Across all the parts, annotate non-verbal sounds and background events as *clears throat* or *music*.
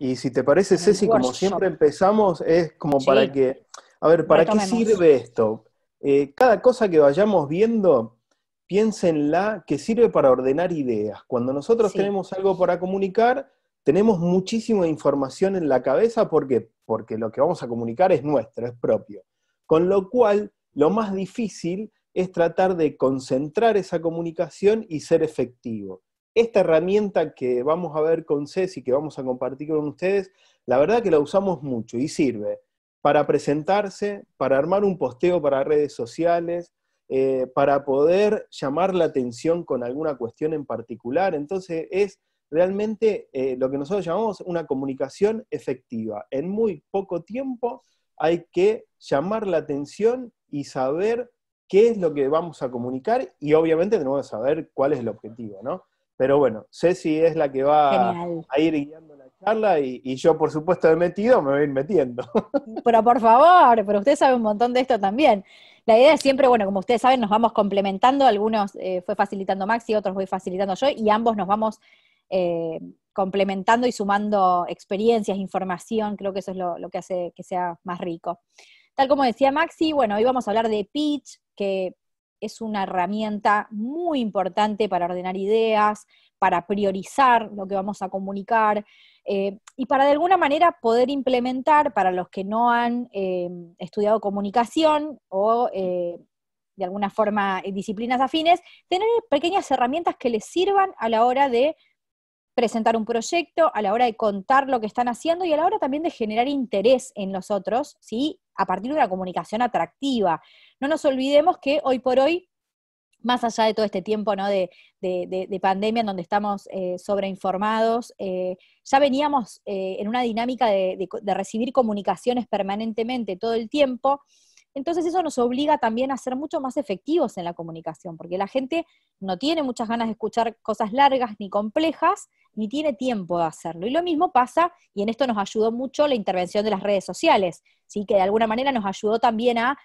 Y si te parece, Ceci, como siempre empezamos, es como para que, a ver, ¿para qué sirve esto? Eh, cada cosa que vayamos viendo, piénsenla que sirve para ordenar ideas. Cuando nosotros tenemos algo para comunicar, tenemos muchísima información en la cabeza, Porque lo que vamos a comunicar es nuestro, es propio. Con lo cual, lo más difícil es tratar de concentrar esa comunicación y ser efectivo esta herramienta que vamos a ver con Ceci, que vamos a compartir con ustedes, la verdad que la usamos mucho y sirve para presentarse, para armar un posteo para redes sociales, eh, para poder llamar la atención con alguna cuestión en particular. Entonces es realmente eh, lo que nosotros llamamos una comunicación efectiva. En muy poco tiempo hay que llamar la atención y saber qué es lo que vamos a comunicar y obviamente tenemos que saber cuál es el objetivo, ¿no? Pero bueno, Ceci es la que va a ir guiando la charla y, yo, por supuesto, he metido me voy a ir metiendo. *laughs* Pero por favor, pero usted sabe un montón de esto también. La idea es siempre, bueno, como ustedes saben, nos vamos complementando, algunos eh, fue facilitando Maxi, otros voy facilitando yo, y ambos nos vamos eh, complementando y sumando experiencias, información, creo que eso es lo, lo que hace que sea más rico. Tal como decía Maxi, bueno, hoy vamos a hablar de pitch, que es una herramienta muy importante para ordenar ideas, para priorizar lo que vamos a comunicar eh, y para de alguna manera poder implementar para los que no han eh, estudiado comunicación o eh, de alguna forma disciplinas afines, tener pequeñas herramientas que les sirvan a la hora de presentar un proyecto, a la hora de contar lo que están haciendo y a la hora también de generar interés en los otros, ¿sí? A partir de una comunicación atractiva. No nos olvidemos que hoy por hoy, más allá de todo este tiempo ¿no? de, pandemia en donde estamos eh, sobreinformados, eh, ya veníamos eh, en una dinámica de recibir comunicaciones permanentemente todo el tiempo. Entonces eso nos obliga también a ser mucho más efectivos en la comunicación, porque la gente no tiene muchas ganas de escuchar cosas largas ni complejas, ni tiene tiempo de hacerlo. Y lo mismo pasa, y en esto nos ayudó mucho la intervención de las redes sociales, ¿sí? que de alguna manera nos ayudó también a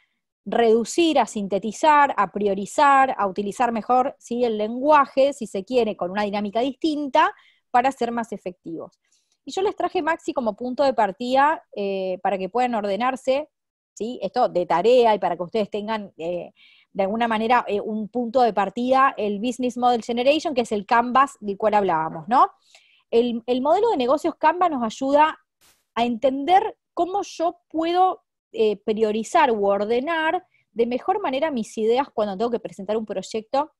reducir, a sintetizar, a priorizar, a utilizar mejor ¿sí? el lenguaje, si se quiere, con una dinámica distinta, para ser más efectivos. Y yo les traje Maxi como punto de partida eh, para que puedan ordenarse, ¿sí? esto de tarea y para que ustedes tengan eh, de alguna manera eh, un punto de partida el Business Model Generation, que es el Canvas del cual hablábamos, ¿no? El, modelo de negocios Canvas nos ayuda a entender cómo yo puedo eh, priorizar u ordenar de mejor manera mis ideas cuando tengo que presentar un proyecto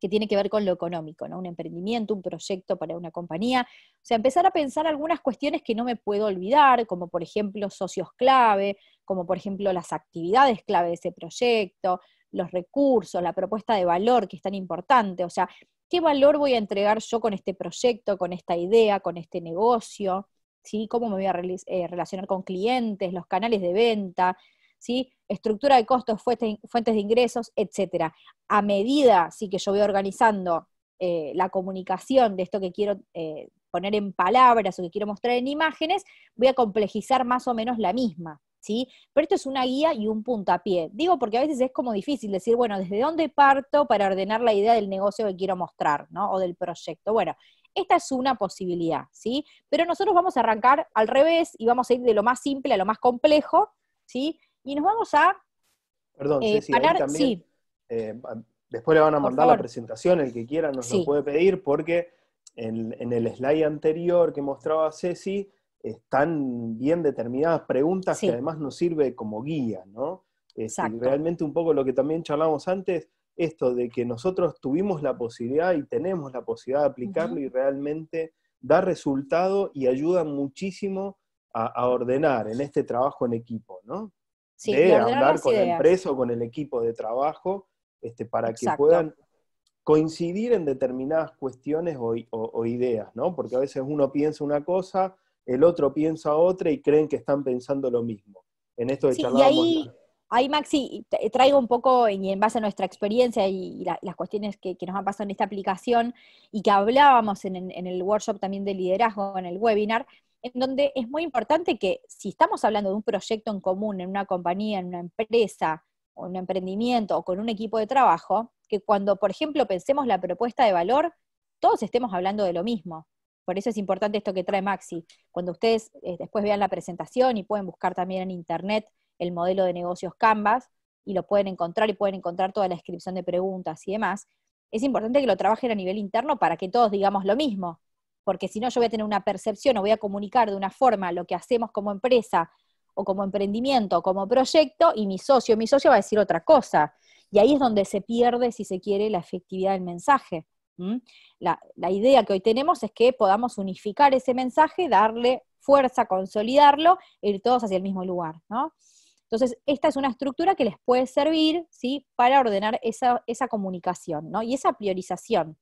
que tiene que ver con lo económico, ¿no? Un emprendimiento, un proyecto para una compañía. O sea, empezar a pensar algunas cuestiones que no me puedo olvidar, como por ejemplo socios clave, como por ejemplo las actividades clave de ese proyecto, los recursos, la propuesta de valor que es tan importante, o sea, ¿qué valor voy a entregar yo con este proyecto, con esta idea, con este negocio? ¿Sí? ¿Cómo me voy a eh, relacionar con clientes, los canales de venta? ¿Sí? Estructura de costos, fuentes de ingresos, etcétera. A medida sí, que yo voy organizando eh, la comunicación de esto que quiero eh, poner en palabras o que quiero mostrar en imágenes, voy a complejizar más o menos la misma. Pero esto es una guía y un puntapié. Digo porque a veces es como difícil decir, bueno, ¿desde dónde parto para ordenar la idea del negocio que quiero mostrar, ¿no? O del proyecto. Bueno, esta es una posibilidad, ¿sí? Pero nosotros vamos a arrancar al revés y vamos a ir de lo más simple a lo más complejo, ¿sí? Y nos vamos a... Perdón, eh, Ceci, también, eh, después le van a mandar la presentación, el que quiera nos lo puede pedir, porque en, en el slide anterior que mostraba Ceci, están bien determinadas preguntas que además nos sirve como guía, ¿no? Este, realmente un poco lo que también charlamos antes, esto de que nosotros tuvimos la posibilidad y tenemos la posibilidad de aplicarlo y realmente da resultado y ayuda muchísimo a, ordenar en este trabajo en equipo, ¿no? Sí, de hablar con la empresa o con el equipo de trabajo este, para que puedan coincidir en determinadas cuestiones o, ideas, ¿no? Porque a veces uno piensa una cosa, el otro piensa otra y creen que están pensando lo mismo. En esto de sí, y ahí, Maxi, traigo un poco, y en base a nuestra experiencia y, las cuestiones que, nos han pasado en esta aplicación y que hablábamos en, el workshop también de liderazgo, en el webinar, en donde es muy importante que si estamos hablando de un proyecto en común, en una compañía, en una empresa, o en un emprendimiento, o con un equipo de trabajo, que cuando, por ejemplo, pensemos la propuesta de valor, todos estemos hablando de lo mismo. Por eso es importante esto que trae Maxi. Cuando ustedes eh, después vean la presentación y pueden buscar también en internet el modelo de negocios Canvas y lo pueden encontrar y pueden encontrar toda la descripción de preguntas y demás, es importante que lo trabajen a nivel interno para que todos digamos lo mismo. Porque si no, yo voy a tener una percepción o voy a comunicar de una forma lo que hacemos como empresa o como emprendimiento o como proyecto y mi socio, mi socio va a decir otra cosa. Y ahí es donde se pierde, si se quiere, la efectividad del mensaje. La, idea que hoy tenemos es que podamos unificar ese mensaje, darle fuerza, consolidarlo, e ir todos hacia el mismo lugar, ¿no? Entonces, esta es una estructura que les puede servir, ¿sí? Para ordenar esa, comunicación, ¿no? Y esa priorización.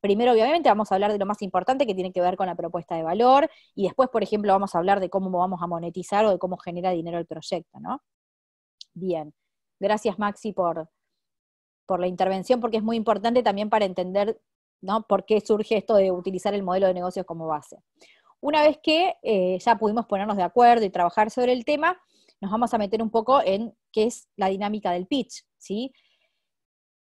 Primero, obviamente, vamos a hablar de lo más importante que tiene que ver con la propuesta de valor, y después, por ejemplo, vamos a hablar de cómo vamos a monetizar o de cómo genera dinero el proyecto, ¿no? Bien. Gracias, Maxi, por, por la intervención, porque es muy importante también para entender ¿no? por qué surge esto de utilizar el modelo de negocios como base. Una vez que eh, ya pudimos ponernos de acuerdo y trabajar sobre el tema, nos vamos a meter un poco en qué es la dinámica del pitch, ¿sí?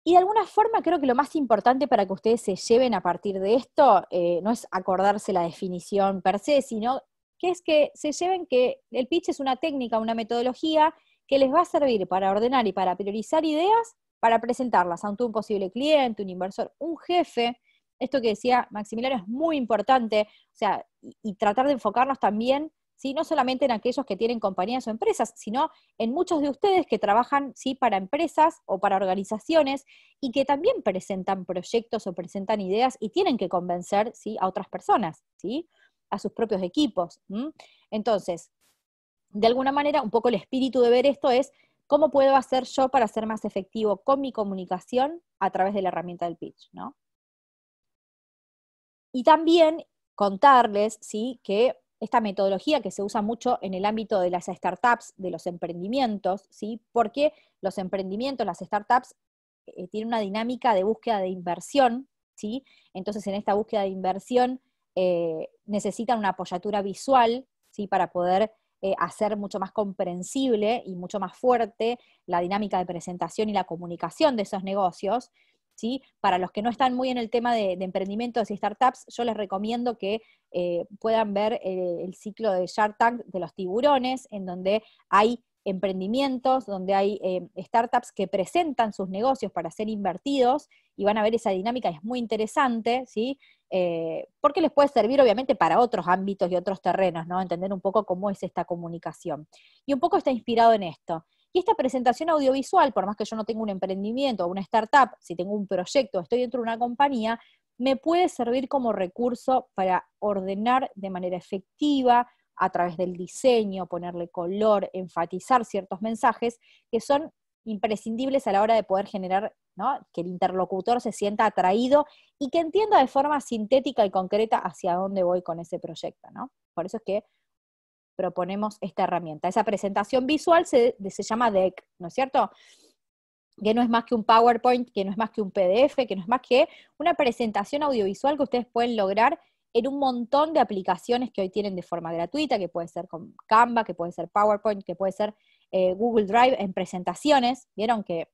Y de alguna forma creo que lo más importante para que ustedes se lleven a partir de esto eh, no es acordarse la definición per se, sino que es que se lleven que el pitch es una técnica, una metodología que les va a servir para ordenar y para priorizar ideas para presentarlas ante un posible cliente, un inversor, un jefe. Esto que decía Maximiliano es muy importante, o sea, y tratar de enfocarnos también, ¿sí? no solamente en aquellos que tienen compañías o empresas, sino en muchos de ustedes que trabajan ¿sí? para empresas o para organizaciones y que también presentan proyectos o presentan ideas y tienen que convencer ¿sí? a otras personas, ¿sí? a sus propios equipos. Entonces, de alguna manera, un poco el espíritu de ver esto es ¿Cómo puedo hacer yo para ser más efectivo con mi comunicación a través de la herramienta del pitch? Y también contarles ¿sí? que esta metodología que se usa mucho en el ámbito de las startups, de los emprendimientos, ¿sí? porque los emprendimientos, las startups, eh, tienen una dinámica de búsqueda de inversión, ¿sí? entonces en esta búsqueda de inversión eh, necesitan una apoyatura visual ¿sí? para poder eh, hacer mucho más comprensible y mucho más fuerte la dinámica de presentación y la comunicación de esos negocios. ¿Sí? Para los que no están muy en el tema de, emprendimientos y startups, yo les recomiendo que eh, puedan ver el, eh, el, ciclo de Shark Tank de los tiburones, en donde hay emprendimientos, donde hay eh, startups que presentan sus negocios para ser invertidos y van a ver esa dinámica, es muy interesante, ¿sí? Eh, porque les puede servir obviamente para otros ámbitos y otros terrenos, ¿no? Entender un poco cómo es esta comunicación. Y un poco está inspirado en esto. Y esta presentación audiovisual, por más que yo no tenga un emprendimiento o una startup, si tengo un proyecto, estoy dentro de una compañía, me puede servir como recurso para ordenar de manera efectiva, a través del diseño, ponerle color, enfatizar ciertos mensajes que son imprescindibles a la hora de poder generar que el interlocutor se sienta atraído y que entienda de forma sintética y concreta hacia dónde voy con ese proyecto. ¿no? Por eso es que proponemos esta herramienta. Esa presentación visual se, se llama DEC, ¿no es cierto? que no es más que un PowerPoint, que no es más que un PDF, que no es más que una presentación audiovisual que ustedes pueden lograr en un montón de aplicaciones que hoy tienen de forma gratuita, que puede ser con Canva, que puede ser PowerPoint, que puede ser eh, Google Drive en presentaciones. Vieron que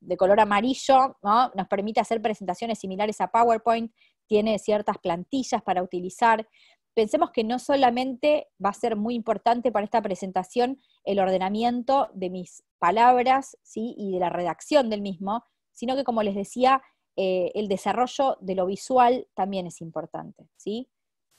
de color amarillo ¿no? nos permite hacer presentaciones similares a PowerPoint, tiene ciertas plantillas para utilizar. Pensemos que no solamente va a ser muy importante para esta presentación el ordenamiento de mis palabras ¿sí? y de la redacción del mismo, sino que como les decía, eh, el desarrollo de lo visual también es importante, ¿sí?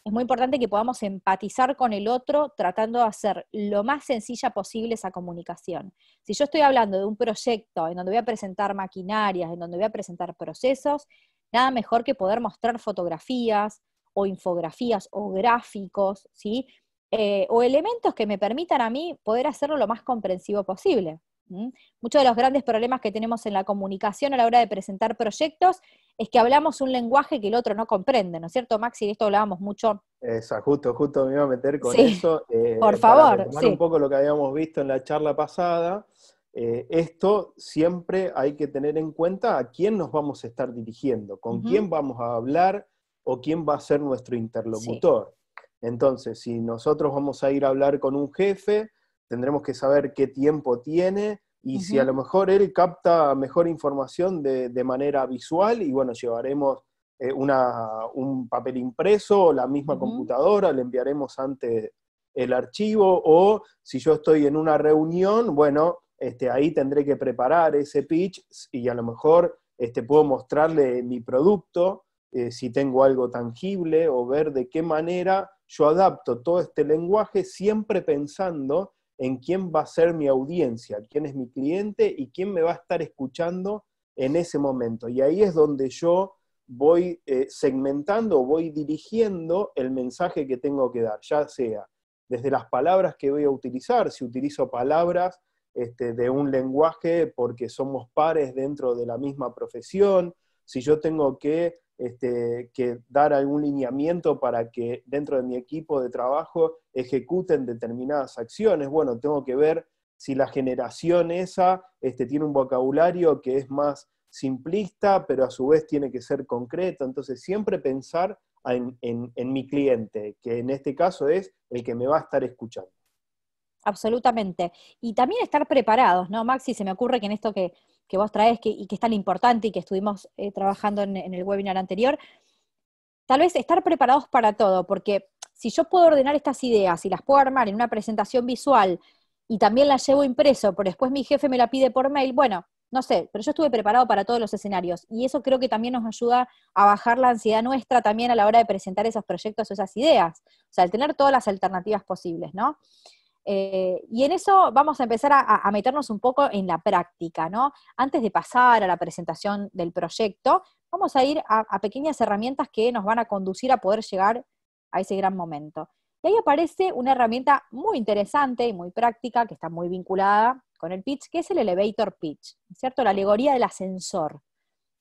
Es muy importante que podamos empatizar con el otro tratando de hacer lo más sencilla posible esa comunicación. Si yo estoy hablando de un proyecto en donde voy a presentar maquinarias, en donde voy a presentar procesos, nada mejor que poder mostrar fotografías o infografías o gráficos, ¿sí? Eh, o elementos que me permitan a mí poder hacerlo lo más comprensivo posible. ¿Mm? Muchos de los grandes problemas que tenemos en la comunicación a la hora de presentar proyectos es que hablamos un lenguaje que el otro no comprende, ¿no es cierto, Maxi? De esto hablábamos mucho. Exacto, justo, justo me iba a meter con eso. Eh, Por favor. Para un poco lo que habíamos visto en la charla pasada. Eh, esto siempre hay que tener en cuenta a quién nos vamos a estar dirigiendo, con quién vamos a hablar o quién va a ser nuestro interlocutor. Entonces, si nosotros vamos a ir a hablar con un jefe, tendremos que saber qué tiempo tiene y si a lo mejor él capta mejor información de, manera visual y bueno, llevaremos eh, un papel impreso o la misma computadora, le enviaremos antes el archivo o si yo estoy en una reunión, bueno, este, ahí tendré que preparar ese pitch y a lo mejor este, puedo mostrarle mi producto, eh, si tengo algo tangible o ver de qué manera yo adapto todo este lenguaje siempre pensando en quién va a ser mi audiencia, quién es mi cliente y quién me va a estar escuchando en ese momento. Y ahí es donde yo voy eh, segmentando, voy dirigiendo el mensaje que tengo que dar, ya sea desde las palabras que voy a utilizar, si utilizo palabras este, de un lenguaje porque somos pares dentro de la misma profesión, si yo tengo que este, que dar algún lineamiento para que dentro de mi equipo de trabajo ejecuten determinadas acciones. Bueno, tengo que ver si la generación esa este, tiene un vocabulario que es más simplista, pero a su vez tiene que ser concreto. Entonces, siempre pensar en, en mi cliente, que en este caso es el que me va a estar escuchando. Absolutamente. Y también estar preparados, ¿no, Maxi? Se me ocurre que en esto que, que vos traes que, y que es tan importante y que estuvimos eh, trabajando en, el webinar anterior, tal vez estar preparados para todo, porque si yo puedo ordenar estas ideas y las puedo armar en una presentación visual y también las llevo impreso, pero después mi jefe me la pide por mail, bueno, no sé, pero yo estuve preparado para todos los escenarios y eso creo que también nos ayuda a bajar la ansiedad nuestra también a la hora de presentar esos proyectos o esas ideas, o sea, al tener todas las alternativas posibles, ¿no? Eh, y en eso vamos a empezar a, meternos un poco en la práctica, ¿no? Antes de pasar a la presentación del proyecto, vamos a ir a, pequeñas herramientas que nos van a conducir a poder llegar a ese gran momento. Y ahí aparece una herramienta muy interesante y muy práctica que está muy vinculada con el pitch, que es el elevator pitch, ¿cierto? La alegoría del ascensor.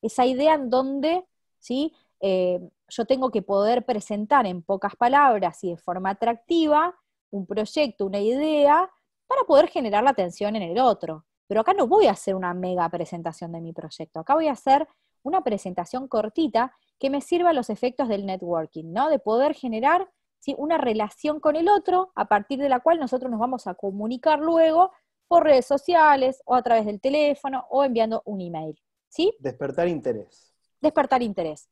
Esa idea en donde, ¿sí? Eh, yo tengo que poder presentar en pocas palabras y de forma atractiva un proyecto, una idea, para poder generar la atención en el otro. Pero acá no voy a hacer una mega presentación de mi proyecto, acá voy a hacer una presentación cortita que me sirva a los efectos del networking, ¿no? De poder generar ¿sí? una relación con el otro a partir de la cual nosotros nos vamos a comunicar luego por redes sociales o a través del teléfono o enviando un email. ¿Sí? Despertar interés. Despertar interés.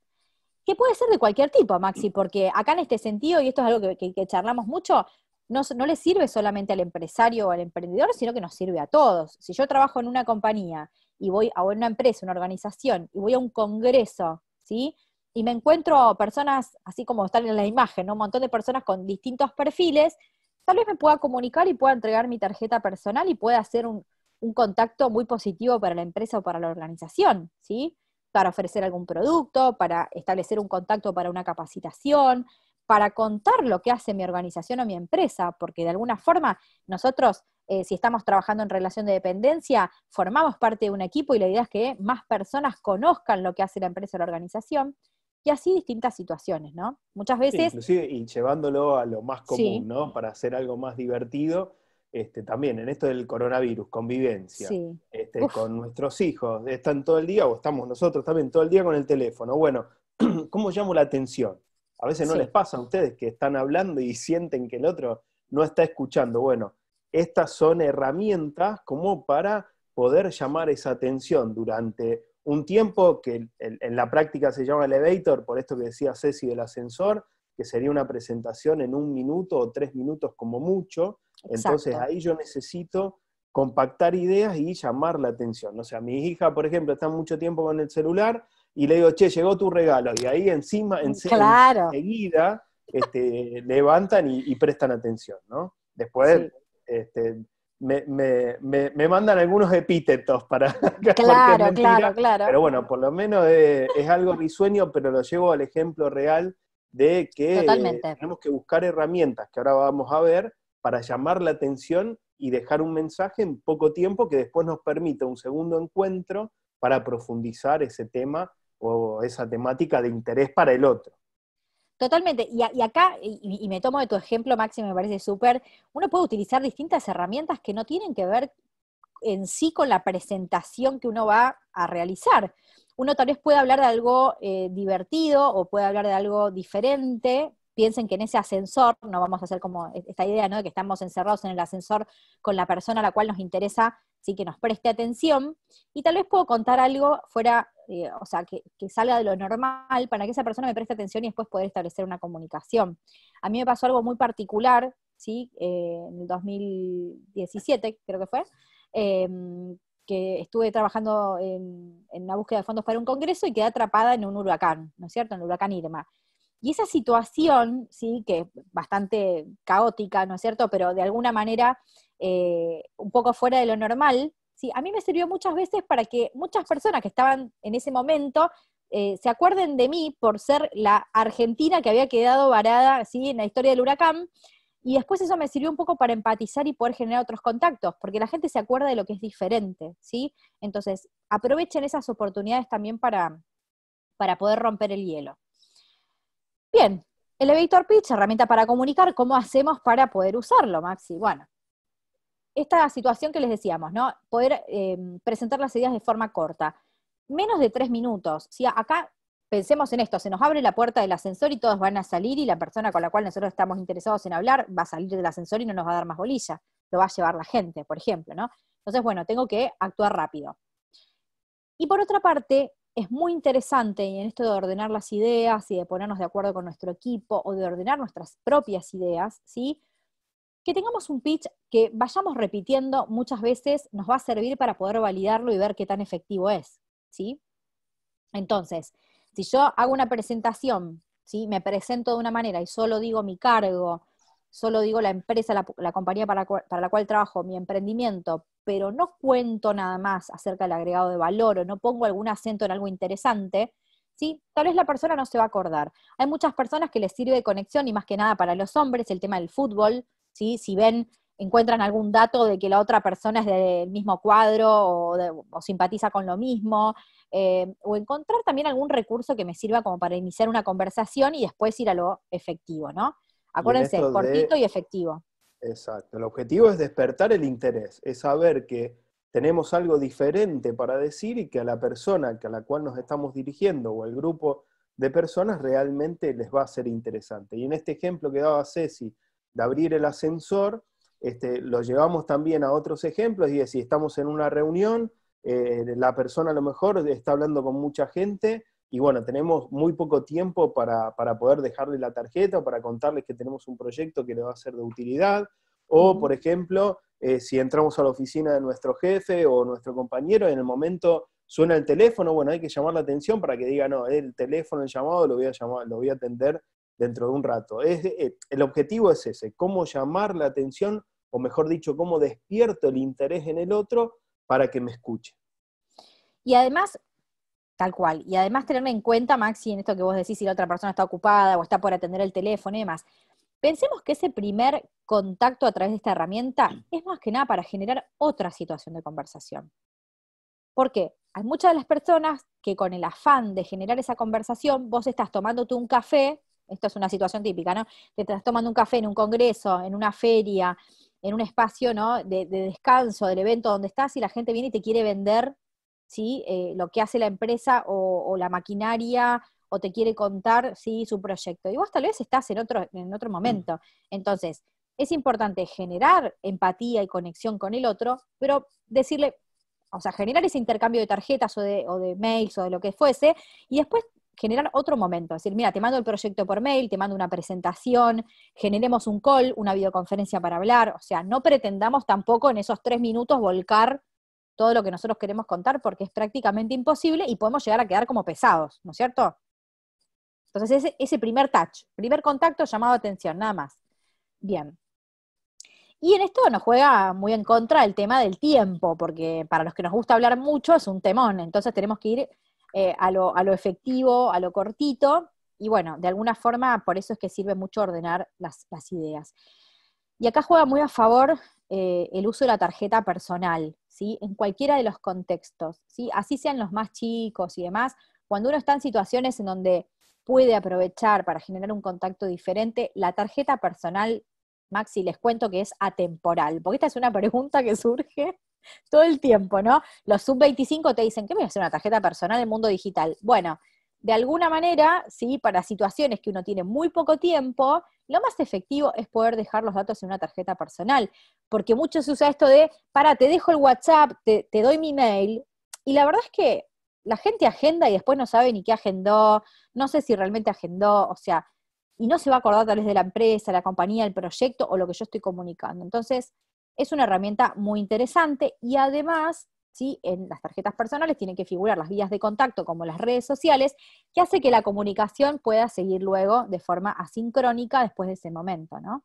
Que puede ser de cualquier tipo, Maxi, porque acá en este sentido, y esto es algo que charlamos mucho, no, le sirve solamente al empresario o al emprendedor, sino que nos sirve a todos. Si yo trabajo en una compañía y voy a una empresa, una organización, y voy a un congreso, ¿sí? Y me encuentro personas, así como están en la imagen, un montón de personas con distintos perfiles, tal vez me pueda comunicar y pueda entregar mi tarjeta personal y pueda hacer un, un contacto muy positivo para la empresa o para la organización, ¿sí? Para ofrecer algún producto, para establecer un contacto para una capacitación, para contar lo que hace mi organización o mi empresa, porque de alguna forma nosotros, eh, si estamos trabajando en relación de dependencia, formamos parte de un equipo y la idea es que más personas conozcan lo que hace la empresa o la organización, y así distintas situaciones, ¿no? Muchas veces... inclusive, y llevándolo a lo más común, ¿no? Para hacer algo más divertido. Este, también en esto del coronavirus, convivencia, este, con nuestros hijos, están todo el día, o estamos nosotros también todo el día con el teléfono. Bueno, *clears throat* ¿cómo llamo la atención? A veces no les pasa a ustedes que están hablando y sienten que el otro no está escuchando. Bueno, estas son herramientas como para poder llamar esa atención durante un tiempo que en la práctica se llama elevator, por esto que decía Ceci del ascensor, que sería una presentación en un minuto o tres minutos como mucho. Entonces ahí yo necesito compactar ideas y llamar la atención. O sea, mi hija, por ejemplo, está mucho tiempo con el celular, y le digo, che, llegó tu regalo. Y ahí encima, enseguida, este, *laughs* levantan y, prestan atención, ¿no? Después, este, me, mandan algunos epítetos para... *laughs* Claro, claro, claro. Pero bueno, por lo menos es, algo algo sueño, pero lo llevo al ejemplo real de que eh, tenemos que buscar herramientas, que ahora vamos a ver, para llamar la atención y dejar un mensaje en poco tiempo que después nos permita un segundo encuentro para profundizar ese tema o esa temática de interés para el otro. Totalmente. Y, acá, y, me tomo de tu ejemplo, Máximo, me parece súper, uno puede utilizar distintas herramientas que no tienen que ver en sí con la presentación que uno va a realizar. Uno tal vez puede hablar de algo eh, divertido o puede hablar de algo diferente, piensen que en ese ascensor, no vamos a hacer como e-, esta idea, ¿no? De que estamos encerrados en el ascensor con la persona a la cual nos interesa, sí que nos preste atención, y tal vez puedo contar algo fuera, eh, o sea, que, salga de lo normal para que esa persona me preste atención y después poder establecer una comunicación. A mí me pasó algo muy particular, ¿sí? Eh, en el 2017, creo que fue, em, que estuve trabajando en, en, una búsqueda de fondos para un congreso y quedé atrapada en un huracán, ¿no es cierto? En el huracán Irma. Y esa situación, sí, que bastante caótica, ¿no es cierto? Pero de alguna manera eh, un poco fuera de lo normal, sí, a mí me sirvió muchas veces para que muchas personas que estaban en ese momento eh, se acuerden de mí por ser la Argentina que había quedado varada, en la historia del huracán. Y después eso me sirvió un poco para empatizar y poder generar otros contactos, porque la gente se acuerda de lo que es diferente, ¿sí? Entonces, aprovechen esas oportunidades también para, para poder romper el hielo. Bien, el Elevator Pitch, herramienta para comunicar, ¿cómo hacemos para poder usarlo, Maxi? Bueno, esta situación que les decíamos, ¿no? Poder em, presentar las ideas de forma corta. Menos de tres minutos. Si acá pensemos en esto, se nos abre la puerta del ascensor y todos van a salir y la persona con la cual nosotros estamos interesados en hablar va a salir del ascensor y no nos va a dar más bolilla, lo va a llevar la gente, por ejemplo, ¿no? Entonces, bueno, tengo que actuar rápido. Y por otra parte, es muy interesante en esto de ordenar las ideas y de ponernos de acuerdo con nuestro equipo o de ordenar nuestras propias ideas, ¿sí? Que tengamos un pitch que vayamos repitiendo muchas veces nos va a servir para poder validarlo y ver qué tan efectivo es, ¿sí? Entonces, si yo hago una presentación, ¿sí? Me presento de una manera y solo digo mi cargo, solo digo la empresa, la, compañía para, la cual trabajo, mi emprendimiento, pero no cuento nada más acerca del agregado de valor o no pongo algún acento en algo interesante, ¿sí? tal vez la persona no se va a acordar. Hay muchas personas que les sirve de conexión y más que nada para los hombres el tema del fútbol, si ven encuentran algún dato de que la otra persona es del mismo cuadro o, simpatiza con lo mismo, eh, o encontrar también algún recurso que me sirva como para iniciar una conversación y después ir a lo efectivo, ¿no? Acuérdense, cortito y efectivo. Exacto. El objetivo es despertar el interés, es saber que tenemos algo diferente para decir y que a la persona a la cual nos estamos dirigiendo o al grupo de personas realmente les va a ser interesante. Y en este ejemplo que daba Ceci de abrir el ascensor, este, lo llevamos también a otros ejemplos y es, si estamos en una reunión, eh, la persona a lo mejor está hablando con mucha gente y bueno, tenemos muy poco tiempo para, poder dejarle la tarjeta o para contarles que tenemos un proyecto que le va a ser de utilidad. O, por ejemplo, eh, si entramos a la oficina de nuestro jefe o nuestro compañero, en el momento suena el teléfono, bueno, hay que llamar la atención para que diga, no, el teléfono, el llamado, lo voy a, llamar, lo voy a atender dentro de un rato. Es, eh, el objetivo es ese, cómo llamar la atención, o mejor dicho, cómo despierto el interés en el otro para que me escuche. Y además, Tal cual. Y además tener en cuenta, Maxi, en esto que vos decís, si la otra persona está ocupada o está por atender el teléfono y demás. Pensemos que ese primer contacto a través de esta herramienta es más que nada para generar otra situación de conversación. ¿Por qué? Hay muchas de las personas que con el afán de generar esa conversación, vos estás tomándote un café, esto es una situación típica, ¿no? Te estás tomando un café en un congreso, en una feria, en un espacio, ¿no? De, de descanso, del evento donde estás y la gente viene y te quiere vender ¿sí? Eh, lo que hace la empresa o, la maquinaria o te quiere contar su proyecto. Y vos tal vez estás en otro, en otro momento. Entonces, es importante generar empatía y conexión con el otro, pero decirle, o sea, generar ese intercambio de tarjetas o de, o de mails o de lo que fuese, y después generar otro momento, es decir, mira, te mando el proyecto por mail, te mando una presentación, generemos un call, una videoconferencia para hablar, o sea, no pretendamos tampoco en esos tres minutos volcar todo lo que nosotros queremos contar porque es prácticamente imposible y podemos llegar a quedar como pesados, ¿no es cierto? Entonces, ese, primer touch, primer contacto llamado atención, nada más. Bien. Y en esto nos juega muy en contra el tema del tiempo, porque para los que nos gusta hablar mucho es un temón, entonces tenemos que ir eh, a, lo, efectivo, a lo cortito, y bueno, de alguna forma por eso es que sirve mucho ordenar las, ideas. Y acá juega muy a favor eh, el uso de la tarjeta personal, ¿sí? en cualquiera de los contextos, ¿sí? así sean los más chicos y demás, cuando uno está en situaciones en donde puede aprovechar para generar un contacto diferente, la tarjeta personal, Maxi, les cuento que es atemporal, porque esta es una pregunta que surge *laughs* todo el tiempo, ¿no? Los sub-25 te dicen, ¿qué voy a hacer una tarjeta personal en el mundo digital? Bueno, de alguna manera, ¿sí? para situaciones que uno tiene muy poco tiempo, lo más efectivo es poder dejar los datos en una tarjeta personal, porque muchos se usa esto de, para, te dejo el WhatsApp, te, te doy mi mail, y la verdad es que la gente agenda y después no sabe ni qué agendó, no sé si realmente agendó, o sea, y no se va a acordar tal vez de la empresa, la compañía, el proyecto o lo que yo estoy comunicando. Entonces, es una herramienta muy interesante y además en las tarjetas personales tienen que figurar las vías de contacto como las redes sociales, que hace que la comunicación pueda seguir luego de forma asincrónica después de ese momento, ¿no?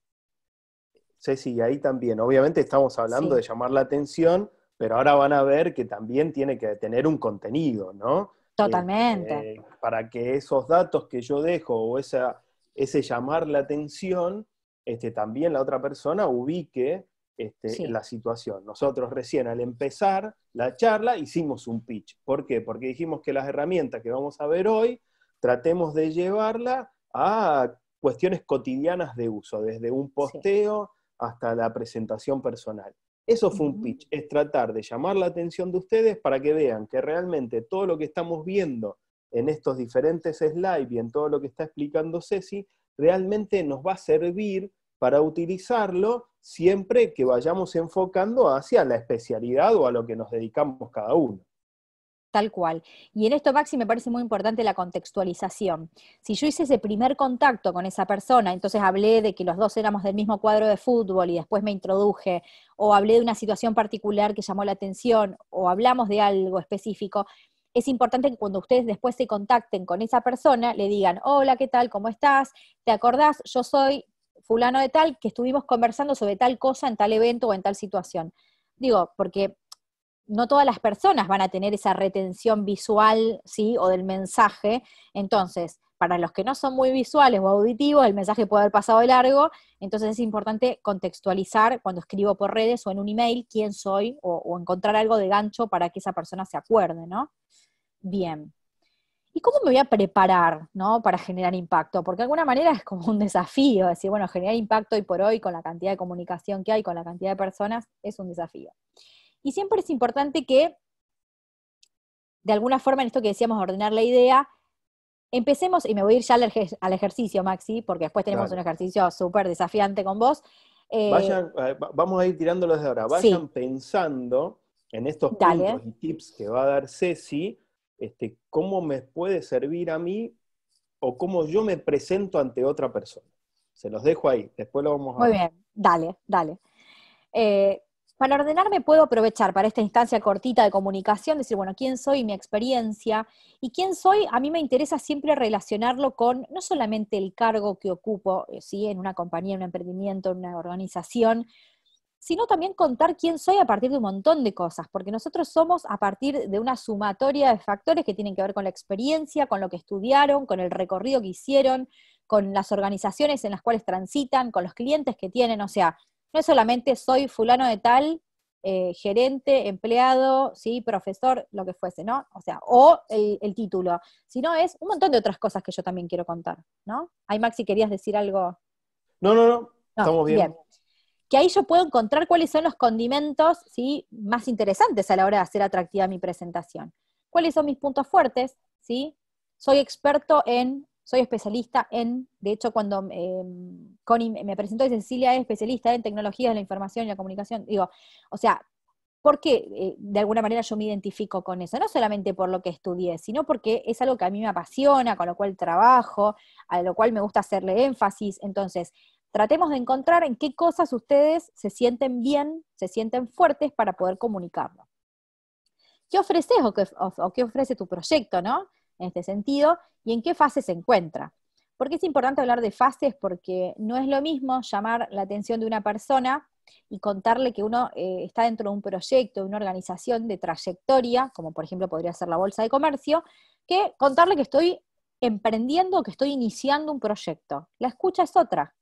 Sí, ahí también. Obviamente estamos hablando de llamar la atención, pero ahora van a ver que también tiene que tener un contenido, ¿no? Totalmente. Eh, eh, para que esos datos que yo dejo o ese llamar la atención, este, también la otra persona ubique este, la situación. Nosotros recién al empezar la charla hicimos un pitch. ¿Por qué? Porque dijimos que las herramientas que vamos a ver hoy tratemos de llevarla a cuestiones cotidianas de uso, desde un posteo hasta la presentación personal. Eso fue un pitch, es tratar de llamar la atención de ustedes para que vean que realmente todo lo que estamos viendo en estos diferentes slides y en todo lo que está explicando Ceci, realmente nos va a servir para utilizarlo siempre que vayamos enfocando hacia la especialidad o a lo que nos dedicamos cada uno. Tal cual. Y en esto, Maxi, me parece muy importante la contextualización. Si yo hice ese primer contacto con esa persona, entonces hablé de que los dos éramos del mismo cuadro de fútbol y después me introduje, o hablé de una situación particular que llamó la atención, o hablamos de algo específico, es importante que cuando ustedes después se contacten con esa persona, le digan, hola, ¿qué tal? ¿Cómo estás? ¿Te acordás? Yo soy fulano de tal, que estuvimos conversando sobre tal cosa en tal evento o en tal situación. Digo, porque no todas las personas van a tener esa retención visual, ¿sí? O del mensaje. Entonces, para los que no son muy visuales o auditivos, el mensaje puede haber pasado de largo, entonces es importante contextualizar cuando escribo por redes o en un email quién soy o, o encontrar algo de gancho para que esa persona se acuerde, ¿no? Bien. ¿y cómo me voy a preparar para generar impacto? Porque de alguna manera es como un desafío, decir, bueno, generar impacto hoy por hoy con la cantidad de comunicación que hay, con la cantidad de personas, es un desafío. Y siempre es importante que, de alguna forma, en esto que decíamos, ordenar la idea, empecemos, y me voy a ir ya al, ejercicio, Maxi, porque después tenemos un ejercicio súper desafiante con vos. Eh, vamos a ir tirándolo desde ahora, vayan pensando en estos puntos y tips que va a dar Ceci, este, cómo me puede servir a mí o cómo yo me presento ante otra persona. Se los dejo ahí, después lo vamos a... Muy bien, dale, dale. Eh, para ordenarme puedo aprovechar para esta instancia cortita de comunicación, decir, bueno, quién soy, mi experiencia, y quién soy, a mí me interesa siempre relacionarlo con no solamente el cargo que ocupo, eh, en una compañía, en un emprendimiento, en una organización, sino también contar quién soy a partir de un montón de cosas, porque nosotros somos a partir de una sumatoria de factores que tienen que ver con la experiencia, con lo que estudiaron, con el recorrido que hicieron, con las organizaciones en las cuales transitan, con los clientes que tienen, o sea, no es solamente soy fulano de tal, eh, gerente, empleado, ¿sí? profesor, lo que fuese, ¿no? O sea, o el, título, sino es un montón de otras cosas que yo también quiero contar, ¿no? Ay, Maxi, ¿querías decir algo? No, no, no, estamos bien que ahí yo puedo encontrar cuáles son los condimentos ¿sí? más interesantes a la hora de hacer atractiva mi presentación. ¿Cuáles son mis puntos fuertes? ¿sí? Soy experto en, soy especialista en, de hecho cuando em, Connie me presentó, Cecilia es especialista en tecnologías de la información y la comunicación, digo, o sea, ¿por qué eh, de alguna manera yo me identifico con eso, no solamente por lo que estudié, sino porque es algo que a mí me apasiona, con lo cual trabajo, a lo cual me gusta hacerle énfasis. Entonces, Tratemos de encontrar en qué cosas ustedes se sienten bien, se sienten fuertes para poder comunicarlo. ¿Qué ofreces o qué, ofrece tu proyecto, En este sentido, y en qué fase se encuentra. Porque es importante hablar de fases porque no es lo mismo llamar la atención de una persona y contarle que uno eh, está dentro de un proyecto, de una organización de trayectoria, como por ejemplo podría ser la Bolsa de Comercio, que contarle que estoy emprendiendo, o que estoy iniciando un proyecto. La escucha es otra.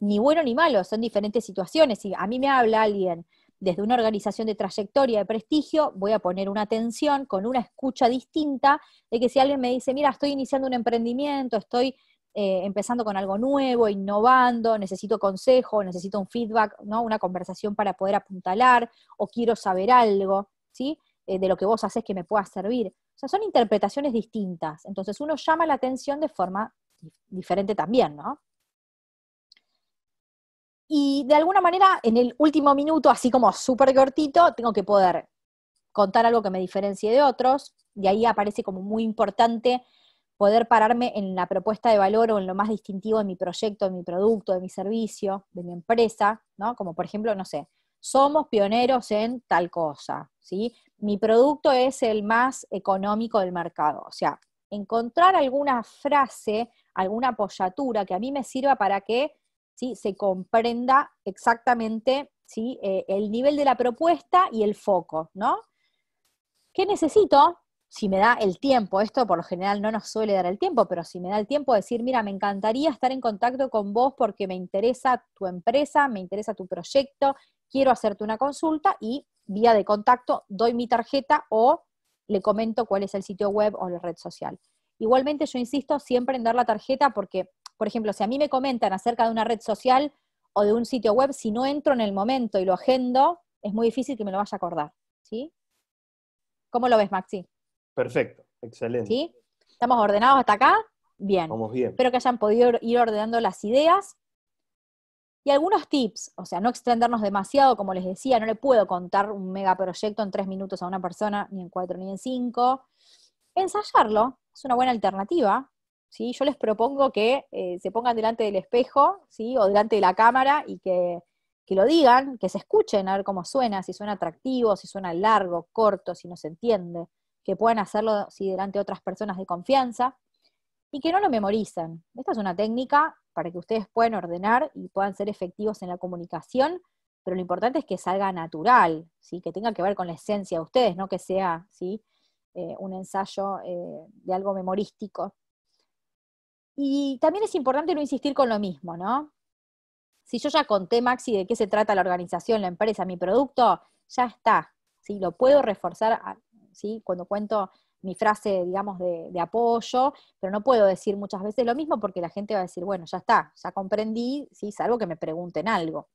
Ni bueno ni malo, son diferentes situaciones. Si a mí me habla alguien desde una organización de trayectoria, de prestigio, voy a poner una atención con una escucha distinta de que si alguien me dice, mira, estoy iniciando un emprendimiento, estoy eh, empezando con algo nuevo, innovando, necesito consejo, necesito un feedback, ¿no? una conversación para poder apuntalar, o quiero saber algo, ¿sí? Eh, de lo que vos haces que me pueda servir. O sea, son interpretaciones distintas. Entonces uno llama la atención de forma diferente también, ¿no? Y de alguna manera, en el último minuto, así como súper cortito, tengo que poder contar algo que me diferencie de otros. De ahí aparece como muy importante poder pararme en la propuesta de valor o en lo más distintivo de mi proyecto, de mi producto, de mi servicio, de mi empresa, ¿no? Como por ejemplo, no sé, somos pioneros en tal cosa, ¿sí? Mi producto es el más económico del mercado. O sea, encontrar alguna frase, alguna apoyatura que a mí me sirva para que se comprenda exactamente eh, el nivel de la propuesta y el foco, ¿no? ¿Qué necesito? Si me da el tiempo, esto por lo general no nos suele dar el tiempo, pero si me da el tiempo decir, mira, me encantaría estar en contacto con vos porque me interesa tu empresa, me interesa tu proyecto, quiero hacerte una consulta y vía de contacto doy mi tarjeta o le comento cuál es el sitio web o la red social. Igualmente yo insisto siempre en dar la tarjeta porque por ejemplo, si a mí me comentan acerca de una red social o de un sitio web, si no entro en el momento y lo agendo, es muy difícil que me lo vaya a acordar. ¿sí? ¿Cómo lo ves, Maxi? Perfecto, excelente. ¿Sí? ¿Estamos ordenados hasta acá? Bien. Vamos bien. Espero que hayan podido ir ordenando las ideas. Y algunos tips, o sea, no extendernos demasiado, como les decía, no le puedo contar un megaproyecto en tres minutos a una persona, ni en cuatro, ni en cinco. Ensayarlo es una buena alternativa. Yo les propongo que eh, se pongan delante del espejo, ¿sí? O delante de la cámara y que, lo digan, que se escuchen a ver cómo suena, si suena atractivo, si suena largo, corto, si no se entiende, que puedan hacerlo si delante de otras personas de confianza y que no lo memoricen. Esta es una técnica para que ustedes puedan ordenar y puedan ser efectivos en la comunicación, pero lo importante es que salga natural, ¿sí? que tenga que ver con la esencia de ustedes, no que sea eh, un ensayo eh, de algo memorístico. Y también es importante no insistir con lo mismo, ¿no? Si yo ya conté, Maxi, de qué se trata la organización, la empresa, mi producto, ya está. ¿sí? Lo puedo reforzar ¿sí? cuando cuento mi frase, digamos, de, apoyo, pero no puedo decir muchas veces lo mismo porque la gente va a decir, bueno, ya está, ya comprendí, ¿sí? salvo que me pregunten algo.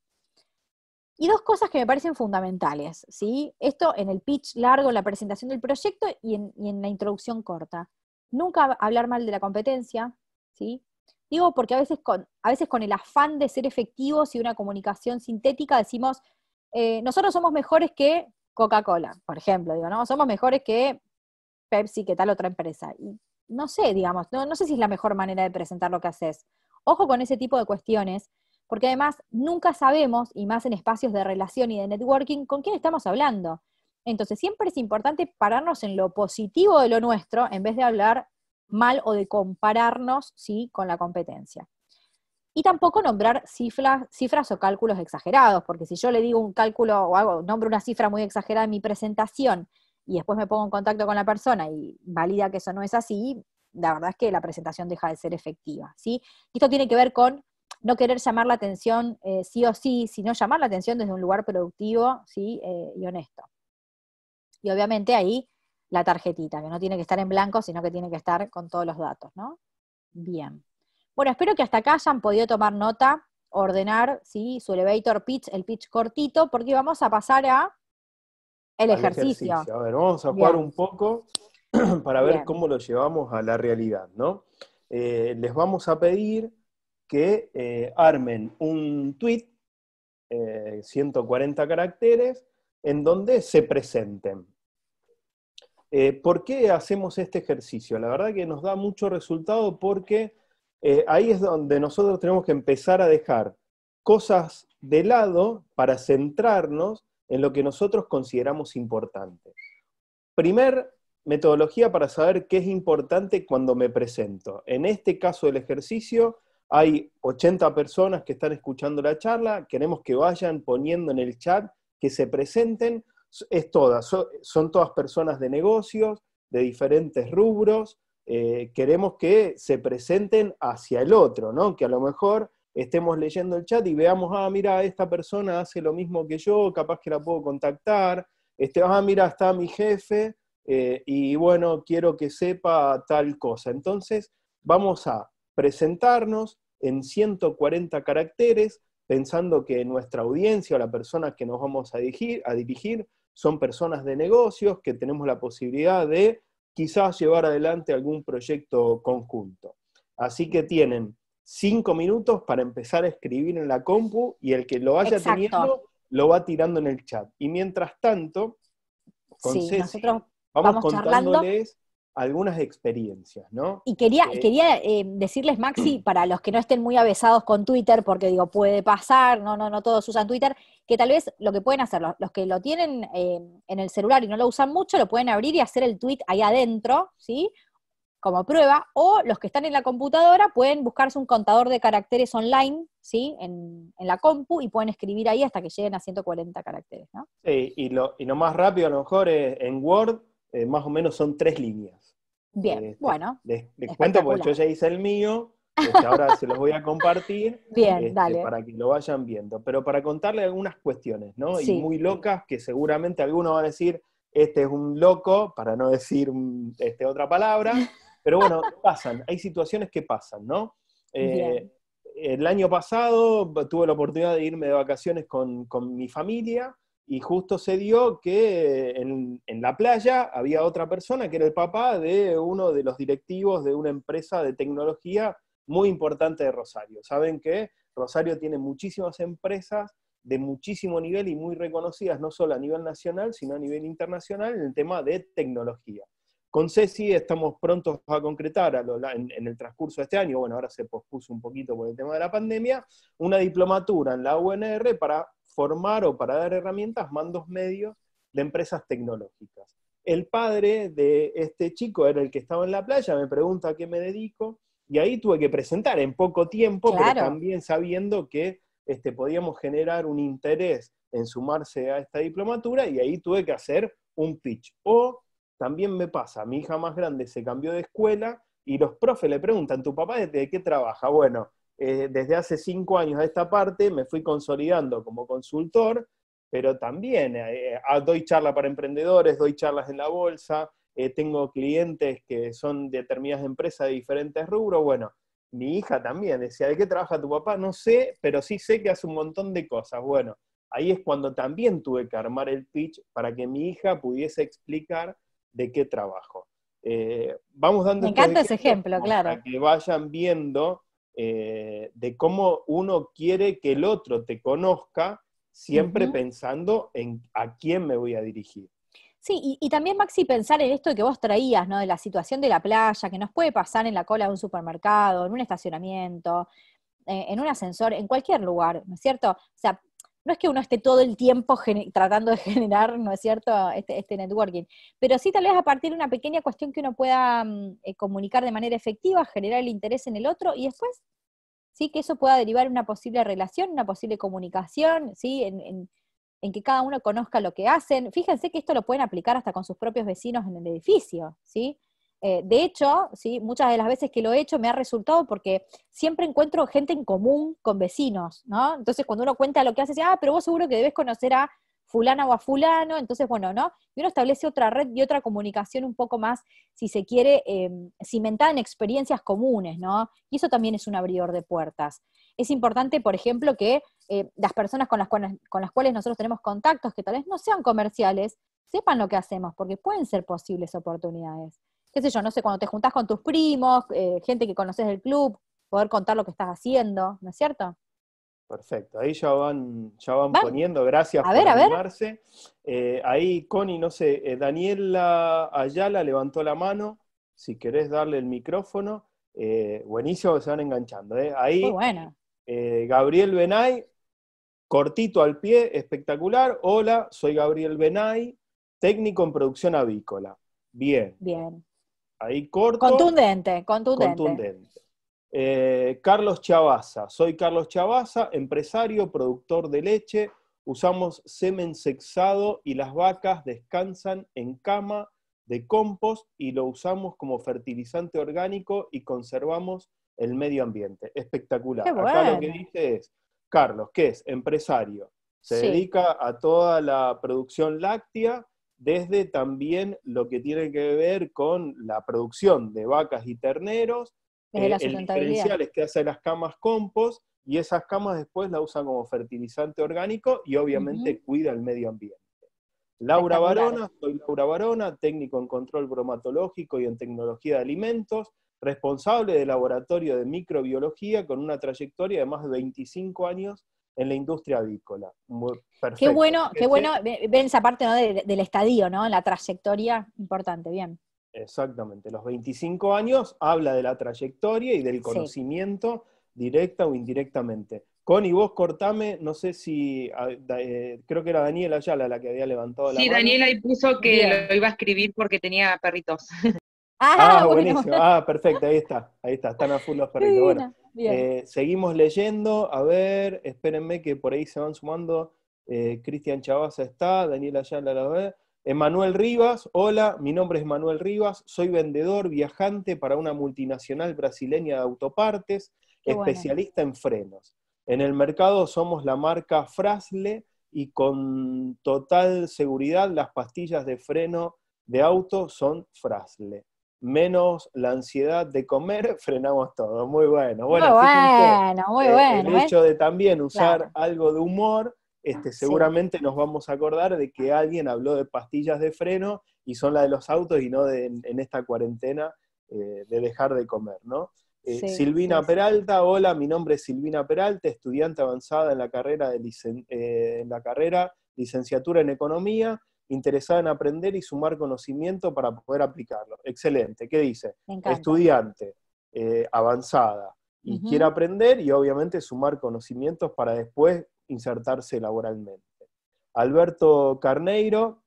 Y dos cosas que me parecen fundamentales, ¿sí? Esto en el pitch largo, en la presentación del proyecto y en la introducción corta. Nunca hablar mal de la competencia, ¿sí? Digo porque a veces con, a veces con el afán de ser efectivos y una comunicación sintética decimos, eh, nosotros somos mejores que Coca-Cola, por ejemplo, digo, ¿no? Somos mejores que Pepsi, que tal otra empresa. no sé, digamos, no, no sé si es la mejor manera de presentar lo que haces. Ojo con ese tipo de cuestiones, porque además nunca sabemos, y más en espacios de relación y de networking, con quién estamos hablando. Entonces siempre es importante pararnos en lo positivo de lo nuestro en vez de hablar mal o de compararnos ¿sí? con la competencia. Y tampoco nombrar cifras, cifras o cálculos exagerados, porque si yo le digo un cálculo o hago nombro una cifra muy exagerada en mi presentación y después me pongo en contacto con la persona y valida que eso no es así, la verdad es que la presentación deja de ser efectiva. esto tiene que ver con no querer llamar la atención eh, sí o sí, sino llamar la atención desde un lugar productivo ¿sí? Eh, y honesto. Y obviamente ahí la tarjetita, que no tiene que estar en blanco, sino que tiene que estar con todos los datos, ¿no? Bien. Bueno, espero que hasta acá hayan podido tomar nota, ordenar ¿sí? su elevator pitch, el pitch cortito, porque vamos a pasar a ejercicio. A ver, vamos a jugar un poco *clears throat* para ver cómo lo llevamos a la realidad, ¿no? Eh, les vamos a pedir que eh, armen un tweet, 140 eh, caracteres, en donde se presenten. Eh, ¿Por qué hacemos este ejercicio? La verdad que nos da mucho resultado porque eh, ahí es donde nosotros tenemos que empezar a dejar cosas de lado para centrarnos en lo que nosotros consideramos importante. Primer metodología para saber qué es importante cuando me presento. En este caso del ejercicio, hay 80 personas que están escuchando la charla, queremos que vayan poniendo en el chat que se presenten es todas, son, todas personas de negocios, de diferentes rubros, eh, queremos que se presenten hacia el otro, ¿no? Que a lo mejor estemos leyendo el chat y veamos, ah, mira, esta persona hace lo mismo que yo, capaz que la puedo contactar, este, ah, mira, está mi jefe eh, y bueno, quiero que sepa tal cosa. Entonces, vamos a presentarnos en 140 caracteres, pensando que nuestra audiencia o la persona que nos vamos a dirigir son personas de negocios que tenemos la posibilidad de quizás llevar adelante algún proyecto conjunto. Así que tienen cinco minutos para empezar a escribir en la compu y el que lo vaya teniendo lo va tirando en el chat. Y mientras tanto, vamos contándoles algunas experiencias, ¿no? Y quería, eh, quería eh, decirles, Maxi, *clears throat* para los que no estén muy avesados con Twitter, porque digo, puede pasar, no, no, no todos usan Twitter, que tal vez lo que pueden hacer, los, que lo tienen eh, en el celular y no lo usan mucho, lo pueden abrir y hacer el tweet ahí adentro, ¿sí? Como prueba, o los que están en la computadora pueden buscarse un contador de caracteres online, ¿sí? En, la compu y pueden escribir ahí hasta que lleguen a 140 caracteres, Sí, y, lo, y lo más rápido a lo mejor es en Word eh, más o menos son tres líneas. Bien, eh, bueno. Les, cuento porque yo ya hice el mío, este, ahora se los voy a compartir *laughs* Bien, este, para que lo vayan viendo. Pero para contarle algunas cuestiones, ¿no? Y muy locas que seguramente alguno va a decir, este es un loco, para no decir mm, este, otra palabra. *laughs* Pero bueno, pasan, hay situaciones que pasan, ¿no? Eh, el año pasado tuve la oportunidad de irme de vacaciones con, con mi familia y justo se dio que en, la playa había otra persona que era el papá de uno de los directivos de una empresa de tecnología muy importante de Rosario. Saben que Rosario tiene muchísimas empresas de muchísimo nivel y muy reconocidas, no solo a nivel nacional, sino a nivel internacional en el tema de tecnología. Con Ceci estamos prontos a concretar en, el transcurso de este año, bueno, ahora se pospuso un poquito por el tema de la pandemia, una diplomatura en la UNR para formar o para dar herramientas mandos medios de empresas tecnológicas. El padre de este chico era el que estaba en la playa, me pregunta a qué me dedico, y ahí tuve que presentar en poco tiempo, pero también sabiendo que este, podíamos generar un interés en sumarse a esta diplomatura, y ahí tuve que hacer un pitch. O también me pasa, mi hija más grande se cambió de escuela y los profes le preguntan, ¿tu papá de qué trabaja? Bueno, eh, desde hace cinco años a esta parte me fui consolidando como consultor, pero también eh, eh, doy charla para emprendedores, doy charlas en la bolsa, tengo clientes que son de determinadas empresas de diferentes rubros. Bueno, mi hija también decía, ¿de qué trabaja tu papá? No sé, pero sí sé que hace un montón de cosas. Bueno, ahí es cuando también tuve que armar el pitch para que mi hija pudiese explicar de qué trabajo. vamos dando... Me encanta ese ejemplo, claro. Para que vayan viendo eh, de cómo uno quiere que el otro te conozca, siempre pensando en a quién me voy a dirigir. Sí, y, también Maxi pensar en esto que vos traías, ¿no? De la situación de la playa, que nos puede pasar en la cola de un supermercado, en un estacionamiento, eh, en un ascensor, en cualquier lugar, ¿no es cierto? O sea, no es que uno esté todo el tiempo tratando de *laughs* generar, ¿no es cierto?, este, este, networking, pero sí tal vez a partir de una pequeña cuestión que uno pueda mm, eh, comunicar de manera efectiva, generar el interés en el otro y después, sí, que eso pueda derivar en una posible relación, una posible comunicación, sí, en, que cada uno conozca lo que hacen. Fíjense que esto lo pueden aplicar hasta con sus propios vecinos en el edificio, sí. Eh, de hecho, ¿sí? muchas de las veces que lo he hecho me ha resultado porque siempre encuentro gente en común con vecinos, ¿no? Entonces cuando uno cuenta lo que hace, dice, ah, pero vos seguro que debes conocer a fulana o a fulano, entonces, bueno, ¿no? Y uno establece otra red y otra comunicación un poco más, si se quiere, em, cimentada en experiencias comunes, ¿no? Y eso también es un abridor de puertas. Es importante, por ejemplo, que eh, las personas con las cuales nosotros tenemos contactos, que tal vez no sean comerciales, sepan lo que hacemos, porque pueden ser posibles oportunidades qué sé yo, no sé, cuando te juntás con tus primos, eh, gente que conoces del club, poder contar lo que estás haciendo, ¿no es cierto? Perfecto, ahí ya van, ya van, poniendo, gracias por animarse. Eh, ahí Connie, no sé, eh, Daniela Ayala levantó la mano, si querés darle el micrófono, eh, buenísimo, se van enganchando. Ahí, Muy Gabriel Benay, cortito al pie, espectacular. Hola, soy Gabriel Benay, técnico en producción avícola. Bien. Bien ahí Contundente, contundente. Eh, Carlos Chavaza, soy Carlos Chavaza, empresario, productor de leche, usamos semen sexado y las vacas descansan en cama de compost y lo usamos como fertilizante orgánico y conservamos el medio ambiente. Espectacular. Acá lo que dice es, Carlos, qué es empresario, se dedica a toda la producción láctea, desde también lo que tiene que ver con la producción de vacas y terneros, eh, el que hace las camas compost y esas camas después la usan como fertilizante orgánico y obviamente cuida el medio ambiente. Laura Barona, soy Laura Barona, técnico en control bromatológico y en tecnología de alimentos, responsable del laboratorio de microbiología con una trayectoria de más de 25 años en la industria avícola. Qué bueno, qué bueno ven esa parte del estadio, ¿no? La trayectoria, importante, bien. Exactamente, los 25 años habla de la trayectoria y del conocimiento directa o indirectamente. Connie, vos cortame, no sé si, ah, eh, creo que era Daniela Ayala la que había levantado la sí, Daniela y puso que lo iba a escribir porque tenía perritos. *laughs* Ah, ah buenísimo, ah, perfecto, ahí está, ahí está, están a full los perritos. Bueno, eh, seguimos leyendo, a ver, espérenme que por ahí se van sumando eh, Cristian Chavaza está, Daniela Ayala la ve. Emanuel Rivas, hola, mi nombre es Manuel Rivas, soy vendedor viajante para una multinacional brasileña de autopartes, especialista en frenos. En el mercado somos la marca Frasle y con total seguridad las pastillas de freno de auto son Frasle. Menos la ansiedad de comer, *laughs* frenamos todo. Muy bueno. Bueno, muy eh, bueno, El hecho de también usar algo de humor este, seguramente nos vamos a acordar de que alguien habló de pastillas de freno y son las de los autos y no de, en, esta cuarentena eh, de dejar de comer, ¿no? Eh, Silvina Peralta, hola, mi nombre es Silvina Peralta, estudiante avanzada en la carrera, de eh, en la carrera licenciatura en economía, interesada en aprender y sumar conocimiento para poder aplicarlo. Excelente, ¿qué dice? Estudiante, avanzada, y quiere aprender y obviamente sumar conocimientos para después insertarse laboralmente. Alberto Carneiro,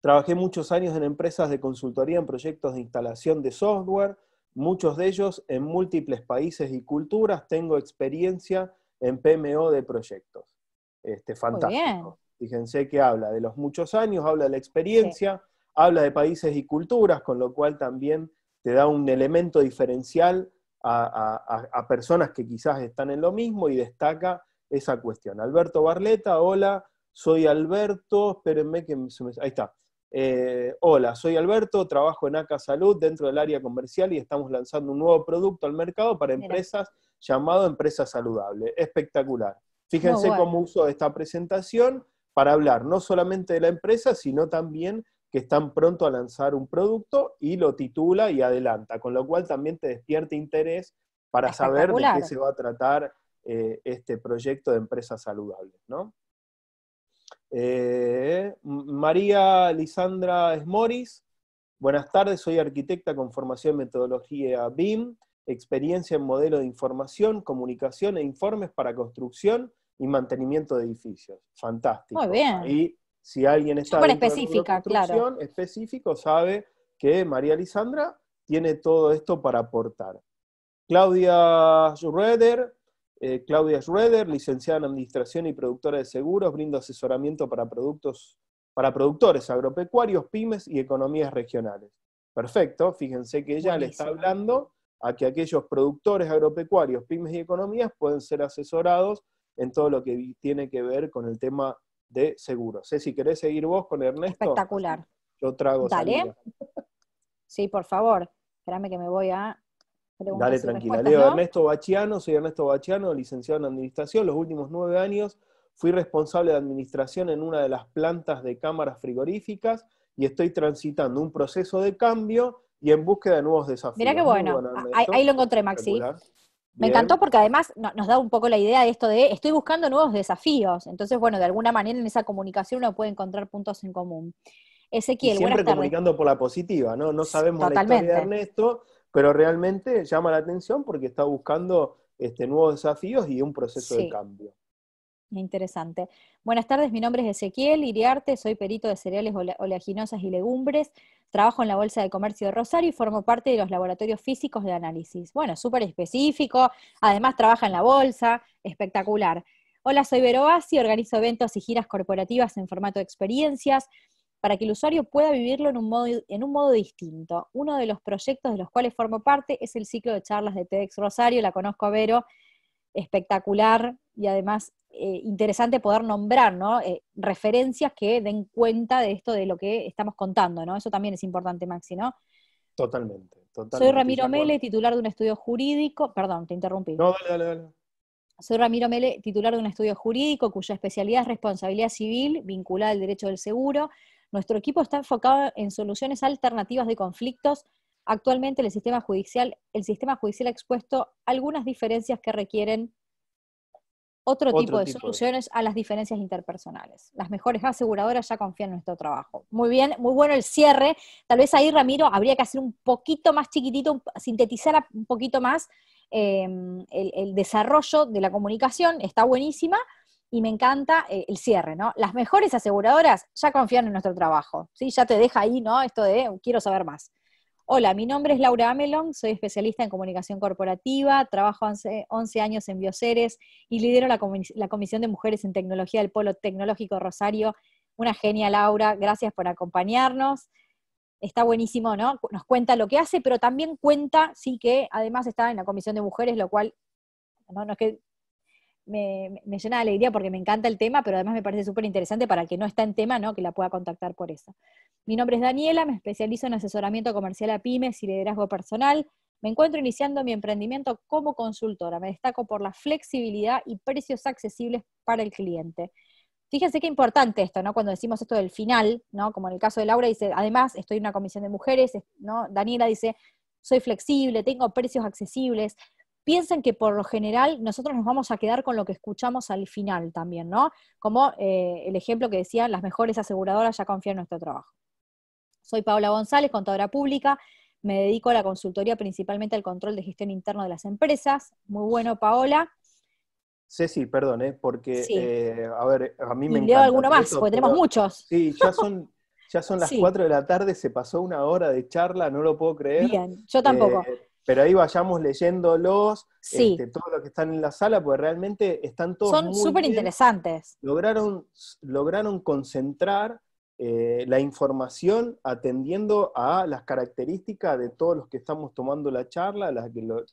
trabajé muchos años en empresas de consultoría en proyectos de instalación de software, muchos de ellos en múltiples países y culturas, tengo experiencia en PMO de proyectos. Este, fantástico. Fíjense que habla de los muchos años, habla de la experiencia, habla de países y culturas, con lo cual también te da un elemento diferencial a, personas que quizás están en lo mismo y destaca esa cuestión. Alberto Barleta, hola, soy Alberto, espérenme que se me... Ahí está. Eh, hola, soy Alberto, trabajo en ACA Salud dentro del área comercial y estamos lanzando un nuevo producto al mercado para empresas llamado Empresa Saludable. Espectacular. Fíjense cómo uso esta presentación para hablar no solamente de la empresa, sino también que están pronto a lanzar un producto y lo titula y adelanta, con lo cual también te despierta interés para saber de qué se va a tratar eh, este proyecto de empresas saludables. Eh, María Lisandra Esmoris, buenas tardes, soy arquitecta con formación en metodología BIM, experiencia en modelo de información, comunicación e informes para construcción y mantenimiento de edificios. Fantástico. Muy bien. Y si alguien está en específica, específico, sabe que María Lisandra tiene todo esto para aportar. Claudia Schroeder, eh, Claudia Schroeder, licenciada en Administración y productora de seguros, brinda asesoramiento para, productos, para productores agropecuarios, pymes y economías regionales. Perfecto, fíjense que ella le está hablando a que aquellos productores agropecuarios, pymes y economías pueden ser asesorados en todo lo que tiene que ver con el tema de seguros. Sé si querés seguir vos con Ernesto. Espectacular. Yo trago. Dale. Sí, por favor. Espérame que me voy a Dale, tranquila. Leo Ernesto Bachiano, soy Ernesto Bachiano, licenciado en Administración. Los últimos nueve años fui responsable de administración en una de las plantas de cámaras frigoríficas y estoy transitando un proceso de cambio y en búsqueda de nuevos desafíos. Mirá que bueno, ah, ahí, lo encontré, Maxi. Me encantó porque además nos da un poco la idea de esto de estoy buscando nuevos desafíos. Entonces, bueno, de alguna manera en esa comunicación uno puede encontrar puntos en común. Ezequiel, y siempre comunicando por la positiva, ¿no? No sabemos la historia de Ernesto, pero realmente llama la atención porque está buscando este, nuevos desafíos y un proceso de cambio. Interesante. Buenas tardes, mi nombre es Ezequiel Iriarte, soy perito de cereales oleaginosas y legumbres, trabajo en la Bolsa de Comercio de Rosario y formo parte de los laboratorios físicos de análisis. Bueno, súper específico, además trabaja en la Bolsa, espectacular. Hola, soy Vero Bassi, organizo eventos y giras corporativas en formato de experiencias, para que el usuario pueda vivirlo en un, modo, en un modo distinto. Uno de los proyectos de los cuales formo parte es el ciclo de charlas de TEDx Rosario, la conozco a Vero, espectacular y además eh, interesante poder nombrar eh, referencias que den cuenta de esto, de lo que estamos contando, ¿no? Eso también es importante, Maxi, ¿no? Totalmente, Soy Ramiro Mele, titular de un estudio jurídico, perdón, te interrumpí. No, dale, dale, dale. Soy Ramiro Mele, titular de un estudio jurídico cuya especialidad es responsabilidad civil vinculada al derecho del seguro nuestro equipo está enfocado en soluciones alternativas de conflictos. Actualmente el sistema judicial, el sistema judicial ha expuesto algunas diferencias que requieren otro, tipo de soluciones a las diferencias interpersonales. Las mejores aseguradoras ya confían en nuestro trabajo. Muy bien, muy bueno el cierre. Tal vez ahí, Ramiro, habría que hacer un poquito más chiquitito, sintetizar un poquito más eh, el desarrollo de la comunicación. Está buenísima, y me encanta eh, el cierre, ¿no? Las mejores aseguradoras ya confían en nuestro trabajo, ¿sí? Ya te deja ahí, ¿no? Esto de uh, quiero saber más. Hola, mi nombre es Laura Amelon, soy especialista en comunicación corporativa, trabajo hace 11 años en Bioceres y lidero la, Comisión de Mujeres en Tecnología del Polo Tecnológico Rosario. Una genia, Laura, gracias por acompañarnos. Está buenísimo, ¿no? Nos cuenta lo que hace, pero también cuenta, sí que además está en la Comisión de Mujeres, lo cual no, no es que me, llena de alegría porque me encanta el tema, pero además me parece súper interesante para el que no está en tema, que la pueda contactar por eso. Mi nombre es Daniela, me especializo en asesoramiento comercial a pymes y liderazgo personal. Me encuentro iniciando mi emprendimiento como consultora. Me destaco por la flexibilidad y precios accesibles para el cliente. Fíjense qué importante esto, ¿no? Cuando decimos esto del final, ¿no? Como en el caso de Laura dice, además estoy en una comisión de mujeres, ¿no? Daniela dice, soy flexible, tengo precios accesibles piensen que por lo general nosotros nos vamos a quedar con lo que escuchamos al final también, ¿no? Como eh, el ejemplo que decía, las mejores aseguradoras ya confían en nuestro trabajo. Soy Paola González, contadora pública, me dedico a la consultoría principalmente al control de gestión interno de las empresas. Muy bueno, Paola. Ceci, perdón, ¿eh? porque, eh, a ver, a mí me Leo alguno más, porque tenemos muchos. Sí, ya son, ya son las 4 *laughs* de la tarde, se pasó una hora de charla, no lo puedo creer. Bien, yo tampoco. Eh, pero ahí vayamos leyéndolos, sí. este, todo que están en la sala, porque realmente están todos. Son súper interesantes. Lograron, lograron concentrar eh, la información atendiendo a las características de todos los que estamos tomando la charla,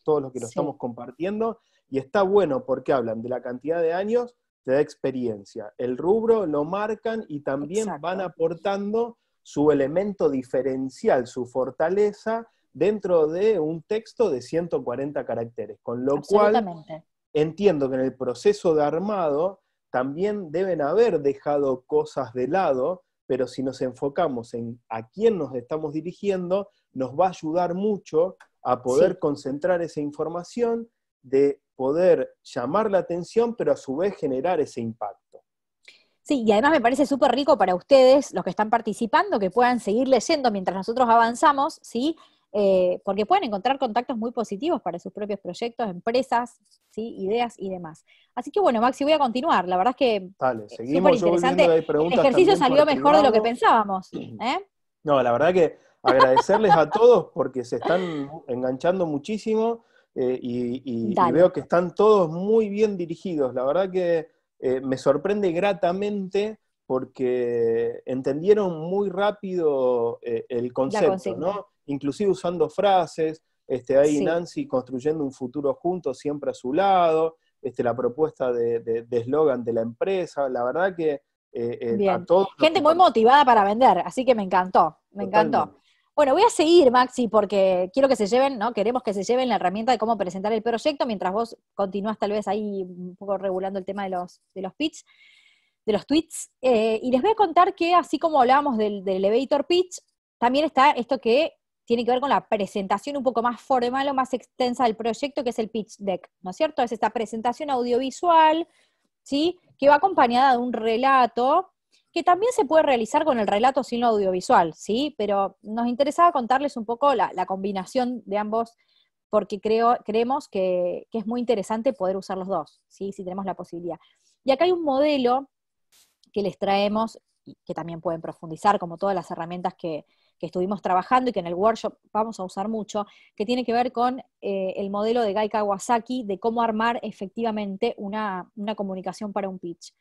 todos los que lo estamos compartiendo, y está bueno porque hablan de la cantidad de años, de da experiencia. El rubro lo marcan y también van aportando su elemento diferencial, su fortaleza dentro de un texto de 140 caracteres, con lo cual entiendo que en el proceso de armado también deben haber dejado cosas de lado, pero si nos enfocamos en a quién nos estamos dirigiendo, nos va a ayudar mucho a poder concentrar esa información, de poder llamar la atención, pero a su vez generar ese impacto. Sí, y además me parece súper rico para ustedes, los que están participando, que puedan seguir leyendo mientras nosotros avanzamos, ¿sí? Eh, porque pueden encontrar contactos muy positivos para sus propios proyectos, empresas, ¿sí? ideas y demás. Así que bueno, Maxi, voy a continuar. La verdad es que es súper interesante. El ejercicio salió mejor de lo que pensábamos. *clears throat* ¿eh? No, la verdad que agradecerles a todos porque se están enganchando muchísimo eh, y, y, veo que están todos muy bien dirigidos. La verdad que me sorprende gratamente porque entendieron muy rápido el concepto, ¿no? inclusive usando frases, este, ahí Nancy construyendo un futuro juntos, siempre a su lado, este, la propuesta de eslogan de, la empresa, la verdad que eh, eh, a todos... Gente muy motivada para vender, así que me encantó, me encantó. Bueno, voy a seguir, Maxi, porque quiero que se lleven, ¿no? Queremos que se lleven la herramienta de cómo presentar el proyecto, mientras vos continúas tal vez ahí un poco regulando el tema de los, de los pitch, de los tweets. Eh, y les voy a contar que así como hablábamos del, del elevator pitch, también está esto que tiene que ver con la presentación un poco más formal o más extensa del proyecto, que es el pitch deck, ¿no es cierto? Es esta presentación audiovisual, ¿sí? Que va acompañada de un relato, que también se puede realizar con el relato sin lo audiovisual, ¿sí? Pero nos interesaba contarles un poco la, combinación de ambos, porque creemos que, que, es muy interesante poder usar los dos, ¿sí? Si tenemos la posibilidad. Y acá hay un modelo que les traemos, que también pueden profundizar, como todas las herramientas que, que estuvimos trabajando y que en el workshop vamos a usar mucho, que tiene que ver con eh, el modelo de Guy Kawasaki de cómo armar efectivamente una, comunicación para un pitch.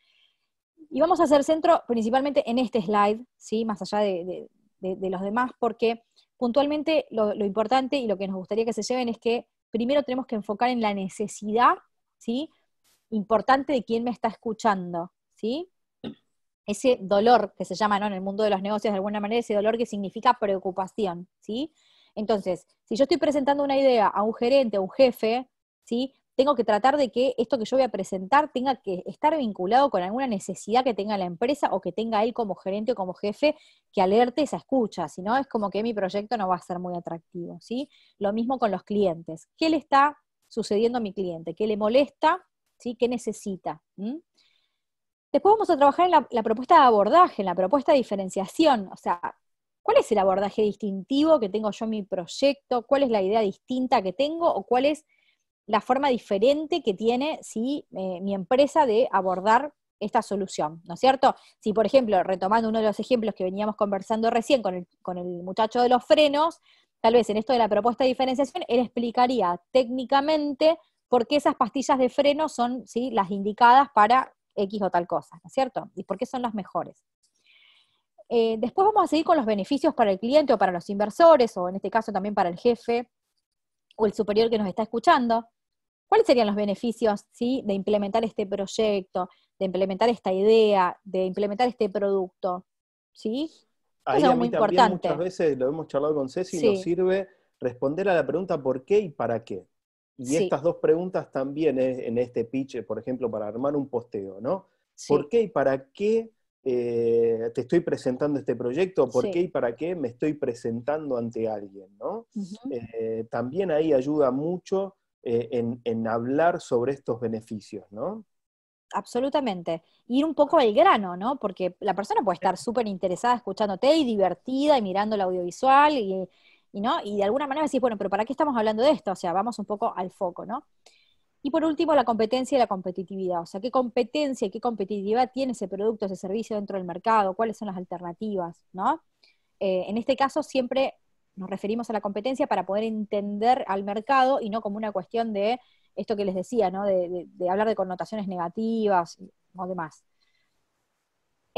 Y vamos a hacer centro principalmente en este slide, ¿sí? más allá de, los demás, porque puntualmente lo, importante y lo que nos gustaría que se lleven es que primero tenemos que enfocar en la necesidad ¿sí? importante de quien me está escuchando. ¿sí? ese dolor que se llama ¿no? en el mundo de los negocios de alguna manera, ese dolor que significa preocupación, ¿sí? Entonces, si yo estoy presentando una idea a un gerente, a un jefe, ¿sí? Tengo que tratar de que esto que yo voy a presentar tenga que estar vinculado con alguna necesidad que tenga la empresa o que tenga él como gerente o como jefe que alerte esa escucha, si no es como que mi proyecto no va a ser muy atractivo, ¿sí? Lo mismo con los clientes. ¿Qué le está sucediendo a mi cliente? ¿Qué le molesta? ¿Sí? ¿Qué necesita? ¿Mm? Después vamos a trabajar en la, propuesta de abordaje, en la propuesta de diferenciación, o sea, ¿cuál es el abordaje distintivo que tengo yo en mi proyecto? ¿Cuál es la idea distinta que tengo? ¿O cuál es la forma diferente que tiene eh, mi empresa de abordar esta solución, ¿no es cierto? Si, por ejemplo, retomando uno de los ejemplos que veníamos conversando recién con el, muchacho de los frenos, tal vez en esto de la propuesta de diferenciación, él explicaría técnicamente por qué esas pastillas de freno son ¿sí? las indicadas para X o tal cosa, ¿no es cierto? ¿Y por qué son las mejores? Eh, después vamos a seguir con los beneficios para el cliente o para los inversores, o en este caso también para el jefe o el superior que nos está escuchando. ¿Cuáles serían los beneficios ¿sí? de implementar este proyecto, de implementar esta idea, de implementar este producto? ¿Sí? Eso es muy importante. Muchas veces lo hemos charlado con Ceci nos sirve responder a la pregunta por qué y para qué. Y estas dos preguntas también en este pitch, eh, por ejemplo, para armar un posteo, ¿no? ¿Por qué y para qué eh, te estoy presentando este proyecto? ¿Por qué y para qué me estoy presentando ante alguien? ¿no? Eh, también ahí ayuda mucho en, en, hablar sobre estos beneficios, ¿no? Absolutamente. Ir un poco al grano, ¿no? Porque la persona puede estar súper interesada escuchándote y divertida y mirando el audiovisual y, y, de alguna manera decís, bueno, pero ¿para qué estamos hablando de esto? O sea, vamos un poco al foco, ¿no? Y por último, la competencia y la competitividad. O sea, ¿qué competencia y qué competitividad tiene ese producto, ese servicio dentro del mercado? ¿Cuáles son las alternativas? ¿no? Eh, en este caso, siempre nos referimos a la competencia para poder entender al mercado y no como una cuestión de esto que les decía, ¿no? de, de hablar de connotaciones negativas o demás.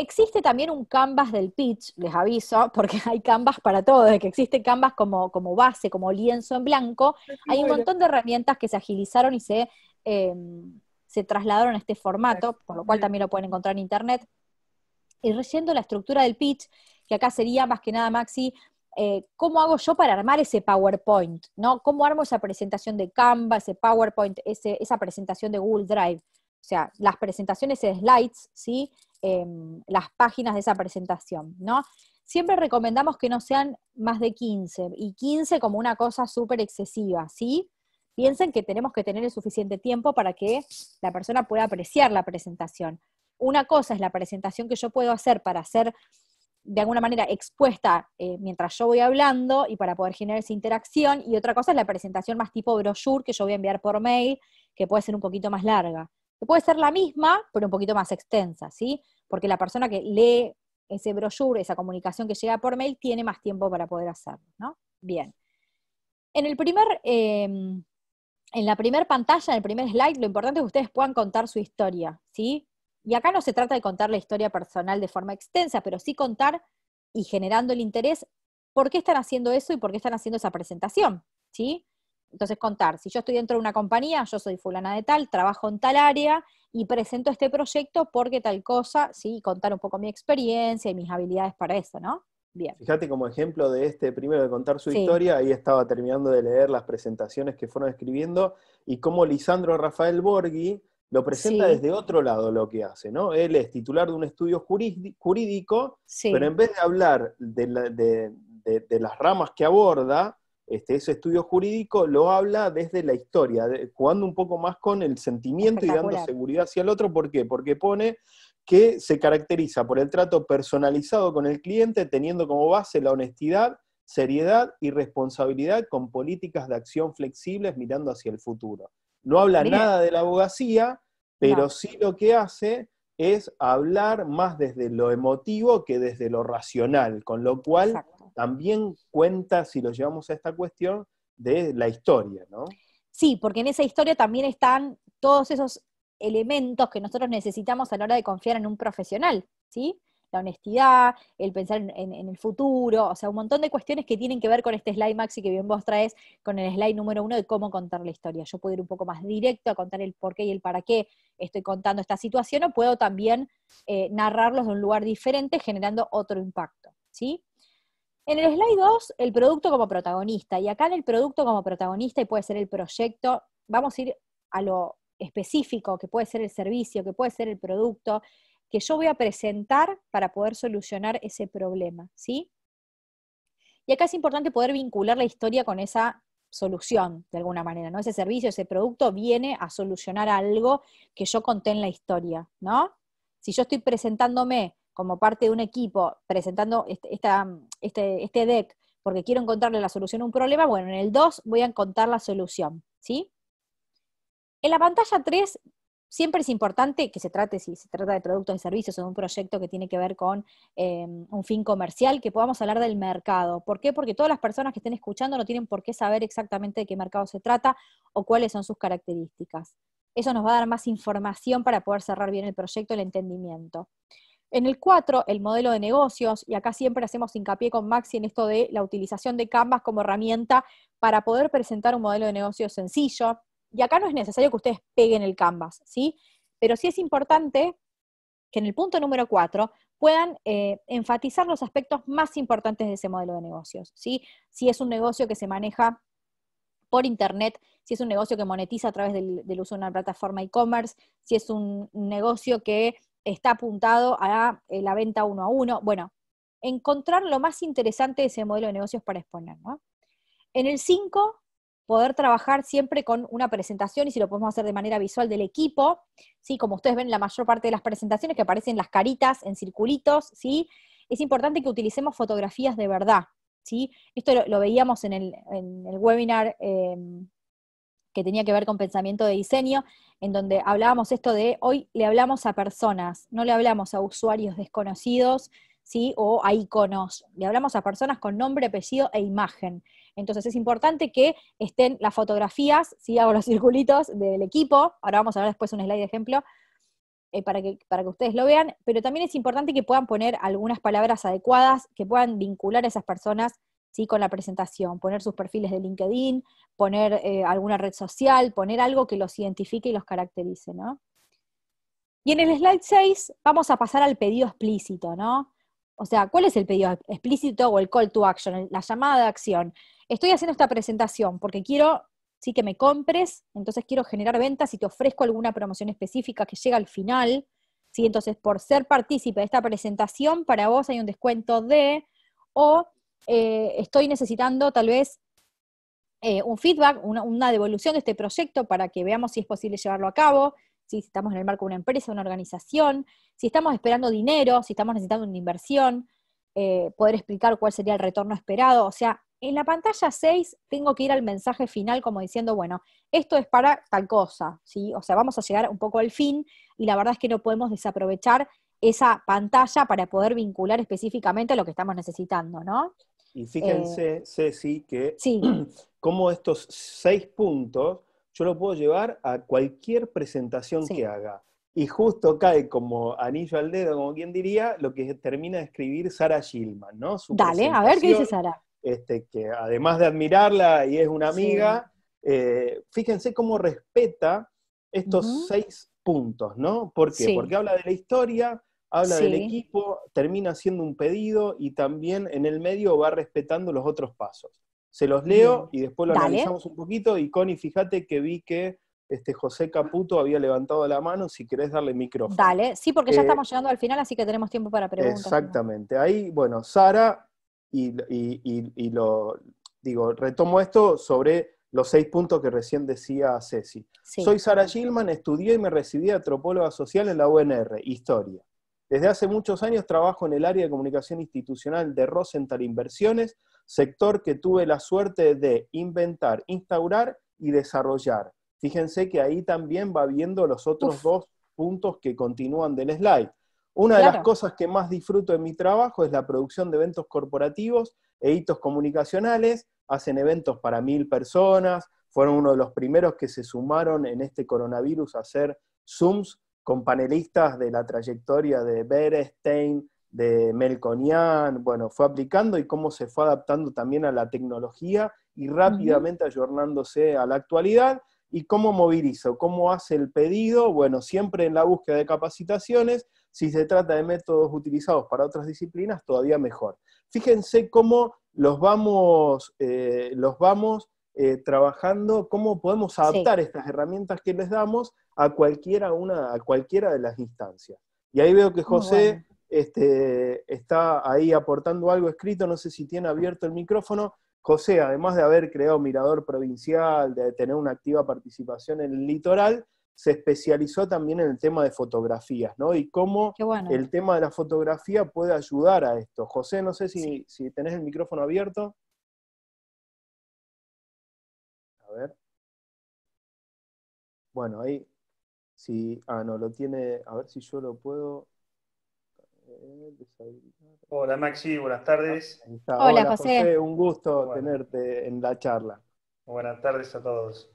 Existe también un canvas del pitch, les aviso, *laughs* porque hay canvas para todo, de que existe canvas como, como base, como lienzo en blanco, hay un montón de herramientas que se agilizaron y se, em, se trasladaron a este formato, por lo cual también lo pueden encontrar en internet. Y reciendo la estructura del pitch, que acá sería más que nada, Maxi, eh, ¿cómo hago yo para armar ese PowerPoint? ¿no? ¿Cómo armo esa presentación de Canva, ese PowerPoint, ese, esa presentación de Google Drive? O sea, las presentaciones de slides, ¿sí? Em, las páginas de esa presentación, ¿no? Siempre recomendamos que no sean más de 15, y 15 como una cosa súper excesiva, ¿sí? Piensen que tenemos que tener el suficiente tiempo para que la persona pueda apreciar la presentación. Una cosa es la presentación que yo puedo hacer para ser de alguna manera expuesta eh, mientras yo voy hablando y para poder generar esa interacción. Y otra cosa es la presentación más tipo brochure que yo voy a enviar por mail, que puede ser un poquito más larga puede ser la misma, pero un poquito más extensa, ¿sí? Porque la persona que lee ese brochure, esa comunicación que llega por mail, tiene más tiempo para poder hacerlo, ¿no? Bien. En el primer, em, en la primera pantalla, en el primer slide, lo importante es que ustedes puedan contar su historia, ¿sí? Y acá no se trata de contar la historia personal de forma extensa, pero sí contar y generando el interés por qué están haciendo eso y por qué están haciendo esa presentación, ¿sí? Entonces, contar, si yo estoy dentro de una compañía, yo soy fulana de tal, trabajo en tal área y presento este proyecto porque tal cosa, sí, contar un poco mi experiencia y mis habilidades para eso, ¿no? Bien. Fíjate como ejemplo de este primero de contar su historia, ahí estaba terminando de leer las presentaciones que fueron escribiendo y cómo Lisandro Rafael Borghi lo presenta desde otro lado lo que hace, ¿no? Él es titular de un estudio jurídico, pero en vez de hablar de las ramas que aborda, este, ese estudio jurídico lo habla desde la historia, jugando un poco más con el sentimiento y dando seguridad hacia el otro. ¿Por qué? Porque pone que se caracteriza por el trato personalizado con el cliente, teniendo como base la honestidad, seriedad y responsabilidad con políticas de acción flexibles mirando hacia el futuro. No habla nada de la abogacía, pero sí lo que hace es hablar más desde lo emotivo que desde lo racional, con lo cual también cuenta, si lo llevamos a esta cuestión, de la historia, ¿no? Sí, porque en esa historia también están todos esos elementos que nosotros necesitamos a la hora de confiar en un profesional, ¿sí? la honestidad, el pensar en, el futuro, o sea, un montón de cuestiones que tienen que ver con este slide, Maxi, que bien vos traes, con el slide número uno de cómo contar la historia. Yo puedo ir un poco más directo a contar el por qué y el para qué estoy contando esta situación, o puedo también eh, narrarlos de un lugar diferente, generando otro impacto, ¿sí? En el slide 2, el producto como protagonista, y acá en el producto como protagonista, y puede ser el proyecto, vamos a ir a lo específico, que puede ser el servicio, que puede ser el producto, que yo voy a presentar para poder solucionar ese problema, ¿sí? Y acá es importante poder vincular la historia con esa solución, de alguna manera, ¿no? Ese servicio, ese producto viene a solucionar algo que yo conté en la historia, ¿no? Si yo estoy presentándome como parte de un equipo, presentando este, este, este deck, porque quiero encontrarle la solución a un problema, bueno, en el 2 voy a encontrar la solución, ¿sí? En la pantalla 3 Siempre es importante que se trate, si se trata de productos y servicios o de un proyecto que tiene que ver con em, un fin comercial, que podamos hablar del mercado. ¿Por qué? Porque todas las personas que estén escuchando no tienen por qué saber exactamente de qué mercado se trata o cuáles son sus características. Eso nos va a dar más información para poder cerrar bien el proyecto, el entendimiento. En el 4, el modelo de negocios, y acá siempre hacemos hincapié con Maxi en esto de la utilización de Canvas como herramienta para poder presentar un modelo de negocio sencillo, y acá no es necesario que ustedes peguen el canvas, ¿sí? Pero sí es importante que en el punto número 4 puedan eh, enfatizar los aspectos más importantes de ese modelo de negocios, ¿sí? Si es un negocio que se maneja por internet, si es un negocio que monetiza a través del, uso de una plataforma e-commerce, si es un negocio que está apuntado a eh, la venta uno a uno. Bueno, encontrar lo más interesante de ese modelo de negocios para exponer. ¿no? En el 5 poder trabajar siempre con una presentación y si lo podemos hacer de manera visual del equipo, ¿sí? Como ustedes ven, la mayor parte de las presentaciones que aparecen las caritas en circulitos, ¿sí? Es importante que utilicemos fotografías de verdad, ¿sí? Esto lo, veíamos en el, webinar em, que tenía que ver con pensamiento de diseño, en donde hablábamos esto de hoy le hablamos a personas, no le hablamos a usuarios desconocidos, o a iconos. Le hablamos a personas con nombre, apellido e imagen. Entonces es importante que estén las fotografías, hago los *laughs* circulitos del equipo, ahora vamos a ver después un slide de ejemplo, eh, para, que, ustedes lo vean, pero también es importante que puedan poner algunas palabras adecuadas, que puedan vincular a esas personas ¿sí? con la presentación, poner sus perfiles de LinkedIn, poner eh, alguna red social, poner algo que los identifique y los caracterice, Y en el slide 6 vamos a pasar al pedido explícito, ¿no? O sea, ¿cuál es el pedido explícito o el call to action, la llamada de acción? Estoy haciendo esta presentación porque quiero sí que me compres, entonces quiero generar ventas y te ofrezco alguna promoción específica que llega al final. ¿sí? Entonces, por ser partícipe de esta presentación, para vos hay un descuento de, o eh, estoy necesitando tal vez eh, un feedback, una, devolución de este proyecto para que veamos si es posible llevarlo a cabo si estamos en el marco de una empresa, una organización, si estamos esperando dinero, si estamos necesitando una inversión, eh, poder explicar cuál sería el retorno esperado. O sea, en la pantalla 6 tengo que ir al mensaje final como diciendo, bueno, esto es para tal cosa, ¿sí? O sea, vamos a llegar un poco al fin y la verdad es que no podemos desaprovechar esa pantalla para poder vincular específicamente lo que estamos necesitando, ¿no? Y fíjense, eh, Ceci, que sí. como *clears throat* estos seis puntos yo lo puedo llevar a cualquier presentación que haga. Y justo cae como anillo al dedo, como quien diría, lo que termina de escribir Sara Gilman, ¿no? Dale, a ver qué dice Sara. Este, que además de admirarla y es una amiga, eh, fíjense cómo respeta estos seis puntos, ¿no? ¿Por qué? Porque habla de la historia, habla del equipo, termina haciendo un pedido y también en el medio va respetando los otros pasos. Se los leo y después lo analizamos un poquito. Y Connie, fíjate que vi que este José Caputo había levantado la mano, si querés darle micrófono. Dale, sí, porque ya eh, estamos llegando al final, así que tenemos tiempo para preguntas. Exactamente. Ahí, bueno, Sara, y, lo digo, retomo esto sobre los seis puntos que recién decía Ceci. Soy Sara Gilman, estudié y me recibí de antropóloga social en la UNR, Historia. Desde hace muchos años trabajo en el área de comunicación institucional de Rosenthal Inversiones, sector que tuve la suerte de inventar, instaurar y desarrollar. Fíjense que ahí también va viendo los otros dos puntos que continúan del slide. Una de las cosas que más disfruto en mi trabajo es la producción de eventos corporativos e hitos comunicacionales. Hacen eventos para mil personas, fueron uno de los primeros que se sumaron en este coronavirus a hacer Zooms con panelistas de la trayectoria de Berestein, de Melconian, bueno, fue aplicando y cómo se fue adaptando también a la tecnología y rápidamente ayornándose a la actualidad. ¿Y cómo movilizo? ¿Cómo hace el pedido? Bueno, siempre en la búsqueda de capacitaciones, si se trata de métodos utilizados para otras disciplinas, todavía mejor. Fíjense cómo los vamos, eh, los vamos eh, trabajando, cómo podemos adaptar estas herramientas que les damos a cualquiera, una, a cualquiera de las instancias. Y ahí veo que José este, está ahí aportando algo escrito, no sé si tiene abierto el micrófono. José, además de haber creado Mirador Provincial, de tener una activa participación en el litoral, se especializó también en el tema de fotografías, ¿no? Y cómo el tema de la fotografía puede ayudar a esto. José, no sé si, tenés el micrófono abierto. A ver. Bueno, ahí. Si, ah, no, lo tiene. A ver si yo lo puedo. Hola Maxi, buenas tardes. Hola, José. Un gusto tenerte en la charla. Buenas tardes a todos.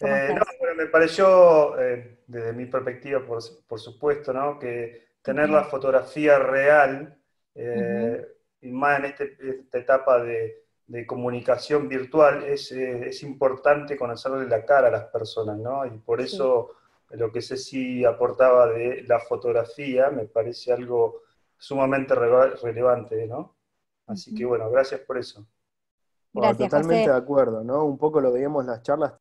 Eh, no, me pareció, eh, desde mi perspectiva, por, supuesto, ¿no? que tener la fotografía real, eh, y más en este, esta etapa de, comunicación virtual, es, importante conocerle la cara a las personas, ¿no? Y por eso lo que si aportaba de la fotografía me parece algo sumamente relevante, ¿no? Así que bueno, gracias por eso. totalmente de acuerdo, ¿no? Un poco lo veíamos en las charlas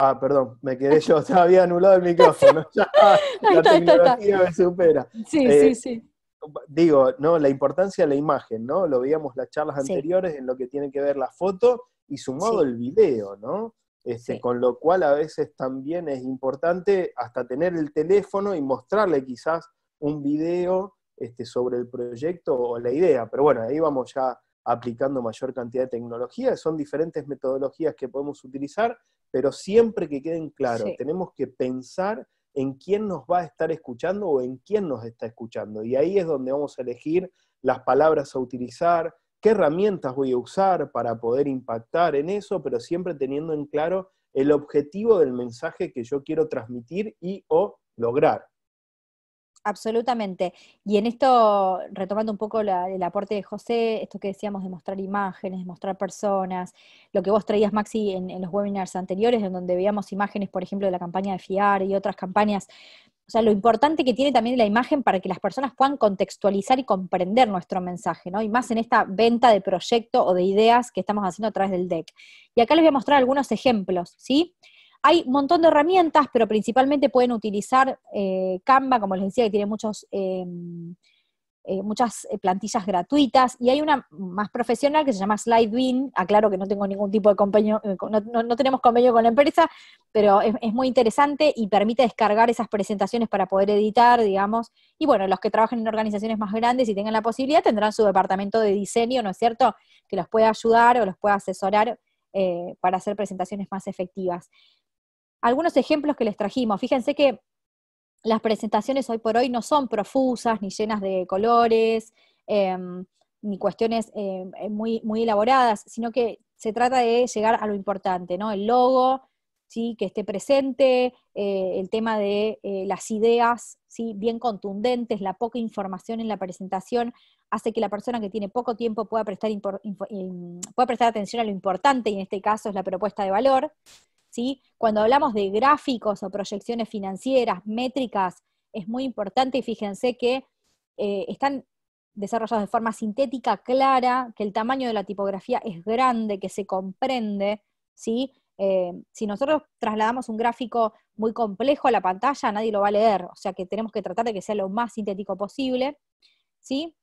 Ah, perdón, me quedé yo, *laughs* todavía había anulado el micrófono. *laughs* la tecnología está, me supera. Sí, eh, sí, sí digo, ¿no? La importancia de la imagen, ¿no? Lo veíamos las charlas anteriores en lo que tiene que ver la foto y sumado el video, ¿no? Este, con lo cual a veces también es importante hasta tener el teléfono y mostrarle quizás un video este, sobre el proyecto o la idea. Pero bueno, ahí vamos ya aplicando mayor cantidad de tecnología. Son diferentes metodologías que podemos utilizar, pero siempre que queden claros, tenemos que pensar en quién nos va a estar escuchando o en quién nos está escuchando. Y ahí es donde vamos a elegir las palabras a utilizar, qué herramientas voy a usar para poder impactar en eso, pero siempre teniendo en claro el objetivo del mensaje que yo quiero transmitir y o lograr. Absolutamente. Y en esto, retomando un poco el aporte de José, esto que decíamos de mostrar imágenes, de mostrar personas, lo que vos traías, Maxi, en, los webinars anteriores, en donde veíamos imágenes, por ejemplo, de la campaña de FIAR y otras campañas. O sea, lo importante que tiene también la imagen para que las personas puedan contextualizar y comprender nuestro mensaje, ¿no? Y más en esta venta de proyecto o de ideas que estamos haciendo a través del deck. Y acá les voy a mostrar algunos ejemplos, ¿sí? sí hay un montón de herramientas, pero principalmente pueden utilizar eh, Canva, como les decía, que tiene muchos, em, eh, muchas eh, plantillas gratuitas. Y hay una más profesional que se llama SlideWin. Aclaro que no tengo ningún tipo de convenio, no, tenemos convenio con la empresa, pero es, muy interesante y permite descargar esas presentaciones para poder editar, digamos. Y bueno, los que trabajen en organizaciones más grandes y tengan la posibilidad tendrán su departamento de diseño, ¿no es cierto?, que los pueda ayudar o los pueda asesorar. para hacer presentaciones más efectivas algunos ejemplos que les trajimos. Fíjense que las presentaciones hoy por hoy no son profusas ni llenas de colores, em, ni cuestiones em, eh, muy, elaboradas, sino que se trata de llegar a lo importante, ¿no? El logo, ¿sí? que esté presente, eh, el tema de eh, las ideas ¿sí? bien contundentes, la poca información en la presentación hace que la persona que tiene poco tiempo pueda prestar, em, pueda prestar atención a lo importante, y en este caso es la propuesta de valor. Cuando hablamos de gráficos o proyecciones financieras, métricas, es muy importante y fíjense que eh, están desarrollados de forma sintética, clara, que el tamaño de la tipografía es grande, que se comprende, ¿sí? Eh, si nosotros trasladamos un gráfico muy complejo a la pantalla, nadie lo va a leer, o sea que tenemos que tratar de que sea lo más sintético posible, ¿sí?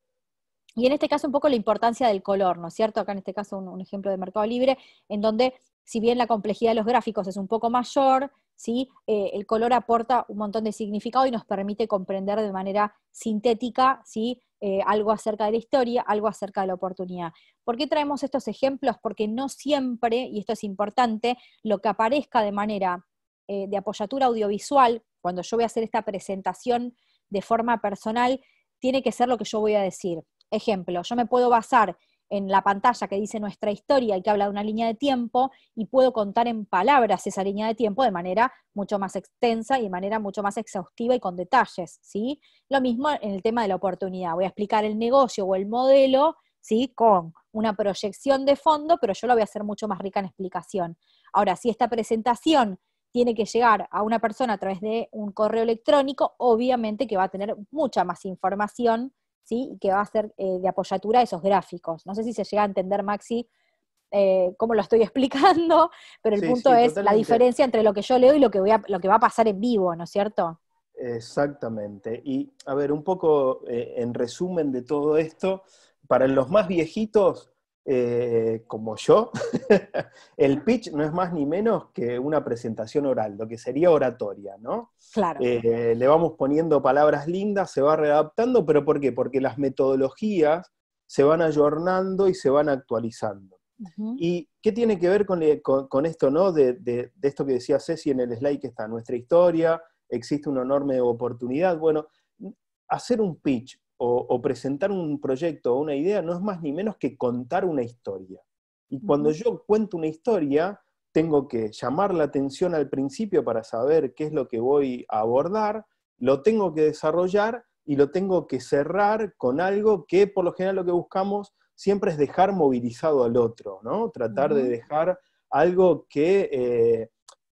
Y en este caso un poco la importancia del color, ¿no es cierto? Acá en este caso un ejemplo de Mercado Libre, en donde si bien la complejidad de los gráficos es un poco mayor, ¿sí? Eh, el color aporta un montón de significado y nos permite comprender de manera sintética ¿sí? Eh, algo acerca de la historia, algo acerca de la oportunidad. ¿Por qué traemos estos ejemplos? Porque no siempre, y esto es importante, lo que aparezca de manera eh, de apoyatura audiovisual, cuando yo voy a hacer esta presentación de forma personal, tiene que ser lo que yo voy a decir. Ejemplo, yo me puedo basar en la pantalla que dice nuestra historia y que habla de una línea de tiempo y puedo contar en palabras esa línea de tiempo de manera mucho más extensa y de manera mucho más exhaustiva y con detalles, Lo mismo en el tema de la oportunidad, voy a explicar el negocio o el modelo, ¿sí? Con una proyección de fondo, pero yo lo voy a hacer mucho más rica en explicación. Ahora, si esta presentación tiene que llegar a una persona a través de un correo electrónico, obviamente que va a tener mucha más información y que va a ser eh, de apoyatura a esos gráficos. No sé si se llega a entender, Maxi, eh, cómo lo estoy *laughs* explicando, pero el punto es la diferencia entre lo que yo leo y lo que, voy lo que va a pasar en vivo, ¿no es cierto? Exactamente. Y a ver, un poco eh, en resumen de todo esto, para los más viejitos, eh, como yo, *laughs* el pitch no es más ni menos que una presentación oral, lo que sería oratoria, ¿no? Claro. Eh, le vamos poniendo palabras lindas, se va readaptando, pero ¿por qué? Porque las metodologías se van ayornando y se van actualizando. ¿Y qué tiene que ver con, eh, esto, no? De, de esto que decía Ceci en el slide que está, nuestra historia, existe una enorme oportunidad. Bueno, hacer un pitch o, presentar un proyecto o una idea no es más ni menos que contar una historia. Y cuando yo cuento una historia, tengo que llamar la atención al principio para saber qué es lo que voy a abordar, lo tengo que desarrollar y lo tengo que cerrar con algo que por lo general lo que buscamos siempre es dejar movilizado al otro, ¿no? Tratar de dejar algo eh,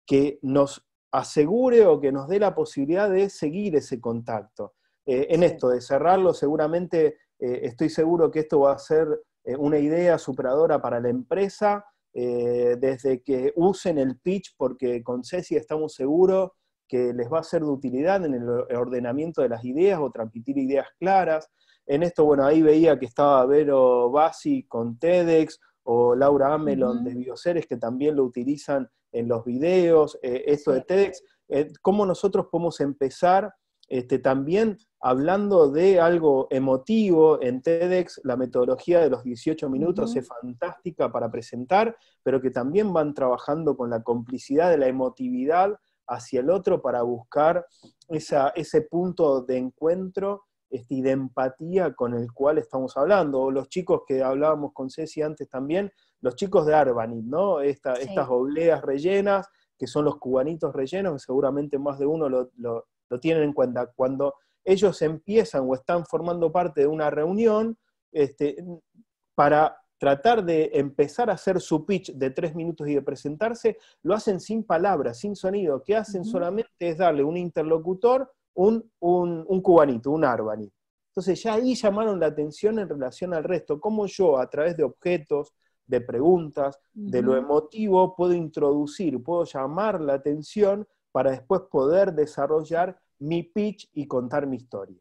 que nos asegure o que nos dé la posibilidad de seguir ese contacto. Eh, en esto de cerrarlo, seguramente eh, estoy seguro que esto va a ser eh, una idea superadora para la empresa, desde que usen el pitch, porque con Ceci estamos seguros que les va a ser de utilidad en el ordenamiento de las ideas o transmitir ideas claras. En esto, bueno, ahí veía que estaba Vero Basi con TEDx o Laura Amelon de Bioseres, que también lo utilizan en los videos, esto de TEDx. ¿Cómo nosotros podemos empezar este, también hablando de algo emotivo en TEDx, la metodología de los 18 minutos es fantástica para presentar, pero que también van trabajando con la complicidad de la emotividad hacia el otro para buscar ese punto de encuentro este, y de empatía con el cual estamos hablando. O los chicos que hablábamos con Ceci antes también, los chicos de Arbanit, ¿no? Estas obleas rellenas, que son los cubanitos rellenos, que seguramente más de uno lo, lo tienen en cuenta. Cuando ellos empiezan o están formando parte de una reunión este, para tratar de empezar a hacer su pitch de tres minutos y de presentarse, lo hacen sin palabras, sin sonido. que hacen solamente es darle un interlocutor, un, cubanito, un árbani. Entonces ya ahí llamaron la atención en relación al resto, cómo yo a través de objetos, de preguntas, de lo emotivo, puedo introducir, puedo llamar la atención para después poder desarrollar mi pitch y contar mi historia.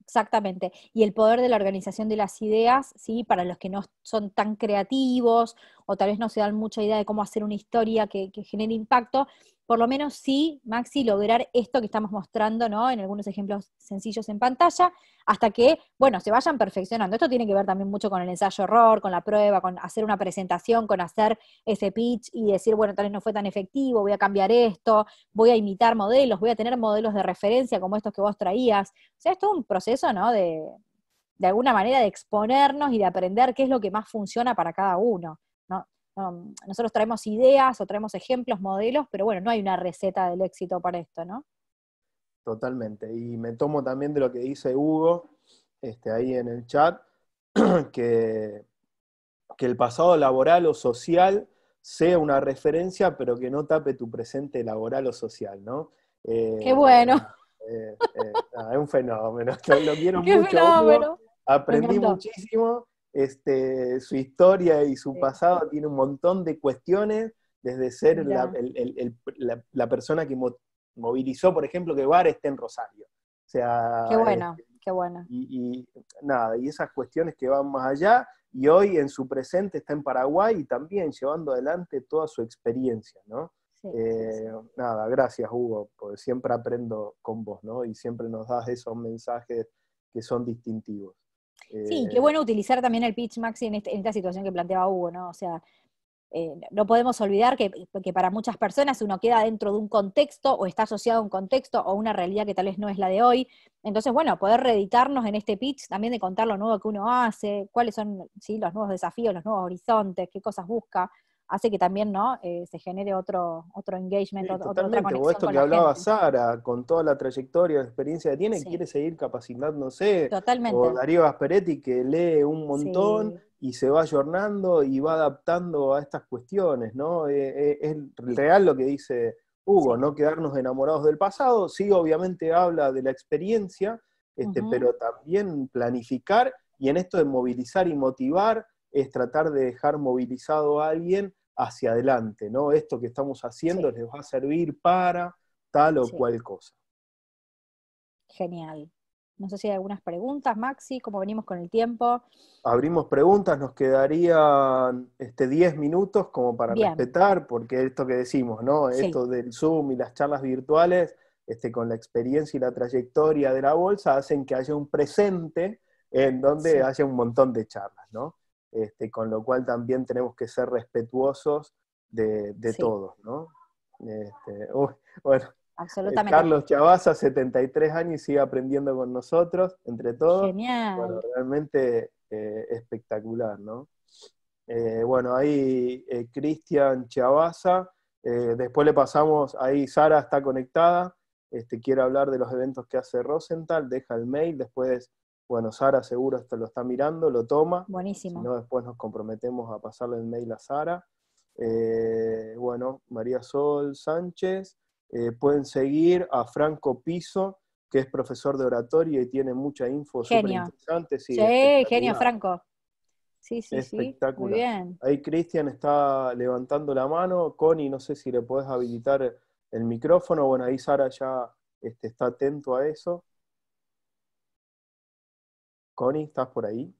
Exactamente. Y el poder de la organización de las ideas, ¿sí? para los que no son tan creativos o tal vez no se dan mucha idea de cómo hacer una historia que, que genere impacto, por lo menos sí, Maxi, lograr esto que estamos mostrando ¿no? en algunos ejemplos sencillos en pantalla, hasta que, bueno, se vayan perfeccionando. Esto tiene que ver también mucho con el ensayo error, con la prueba, con hacer una presentación, con hacer ese pitch y decir, bueno, tal vez no fue tan efectivo, voy a cambiar esto, voy a imitar modelos, voy a tener modelos de referencia como estos que vos traías. O sea, es todo un proceso, ¿no? De, de alguna manera de exponernos y de aprender qué es lo que más funciona para cada uno. Um, nosotros traemos ideas o traemos ejemplos, modelos, pero bueno, no hay una receta del éxito para esto, ¿no? Totalmente. Y me tomo también de lo que dice Hugo este, ahí en el chat, *clears throat* que, que el pasado laboral o social sea una referencia, pero que no tape tu presente laboral o social, ¿no? Eh, Qué bueno. Eh, eh, es un fenómeno, *laughs* lo quiero mucho. Fenómeno. Aprendí muchísimo este, su historia y su pasado tiene un montón de cuestiones, desde ser la, persona que movilizó, por ejemplo, que Bar esté en Rosario. O sea, qué este, bueno, qué bueno. Y, nada, y esas cuestiones que van más allá, y hoy en su presente está en Paraguay y también llevando adelante toda su experiencia, ¿no? Eh, nada, gracias Hugo, porque siempre aprendo con vos, ¿no? Y siempre nos das esos mensajes que son distintivos. Sí, eh, qué bueno utilizar también el pitch maxi este, en, esta situación que planteaba Hugo, ¿no? O sea, eh, no podemos olvidar que, para muchas personas uno queda dentro de un contexto o está asociado a un contexto o una realidad que tal vez no es la de hoy. Entonces, bueno, poder reeditarnos en este pitch también de contar lo nuevo que uno hace, cuáles son los nuevos desafíos, los nuevos horizontes, qué cosas busca hace que también ¿no? Eh, se genere otro, otro engagement, otro, totalmente. esto que hablaba Sara, con toda la trayectoria, de experiencia que tiene, quiere seguir capacitándose. Totalmente. O Darío Gasperetti que lee un montón y se va jornando y va adaptando a estas cuestiones, ¿no? Eh, eh, es real lo que dice Hugo, no quedarnos enamorados del pasado. Sí, obviamente habla de la experiencia, este, pero también planificar y en esto de movilizar y motivar es tratar de dejar movilizado a alguien hacia adelante, ¿no? Esto que estamos haciendo les va a servir para tal o cual cosa. Genial. No sé si hay algunas preguntas, Maxi, como venimos con el tiempo. Abrimos preguntas, nos quedarían 10 este, minutos como para respetar, porque esto que decimos, ¿no? Esto del Zoom y las charlas virtuales, este, con la experiencia y la trayectoria de la bolsa, hacen que haya un presente en donde haya un montón de charlas, ¿no? Este, con lo cual también tenemos que ser respetuosos de, todos, ¿no? Este, bueno, eh, Carlos Chavaza, 73 años y sigue aprendiendo con nosotros, entre todos. Genial. realmente eh, espectacular, ¿no? Eh, bueno, ahí Cristian Chavaza, después le pasamos, ahí Sara está conectada, este, quiere hablar de los eventos que hace Rosenthal, deja el mail, después bueno, Sara seguro esto lo está mirando, lo toma. Buenísimo. no, después nos comprometemos a pasarle el mail a Sara. Eh, bueno, María Sol Sánchez. Eh, pueden seguir a Franco Piso, que es profesor de oratoria y tiene mucha info súper interesante. Sí, sí genio, Franco. Sí, sí, sí. Muy bien. Ahí Cristian está levantando la mano. Connie, no sé si le puedes habilitar el micrófono. Bueno, ahí Sara ya este, está atento a eso. Connie, ¿estás por ahí?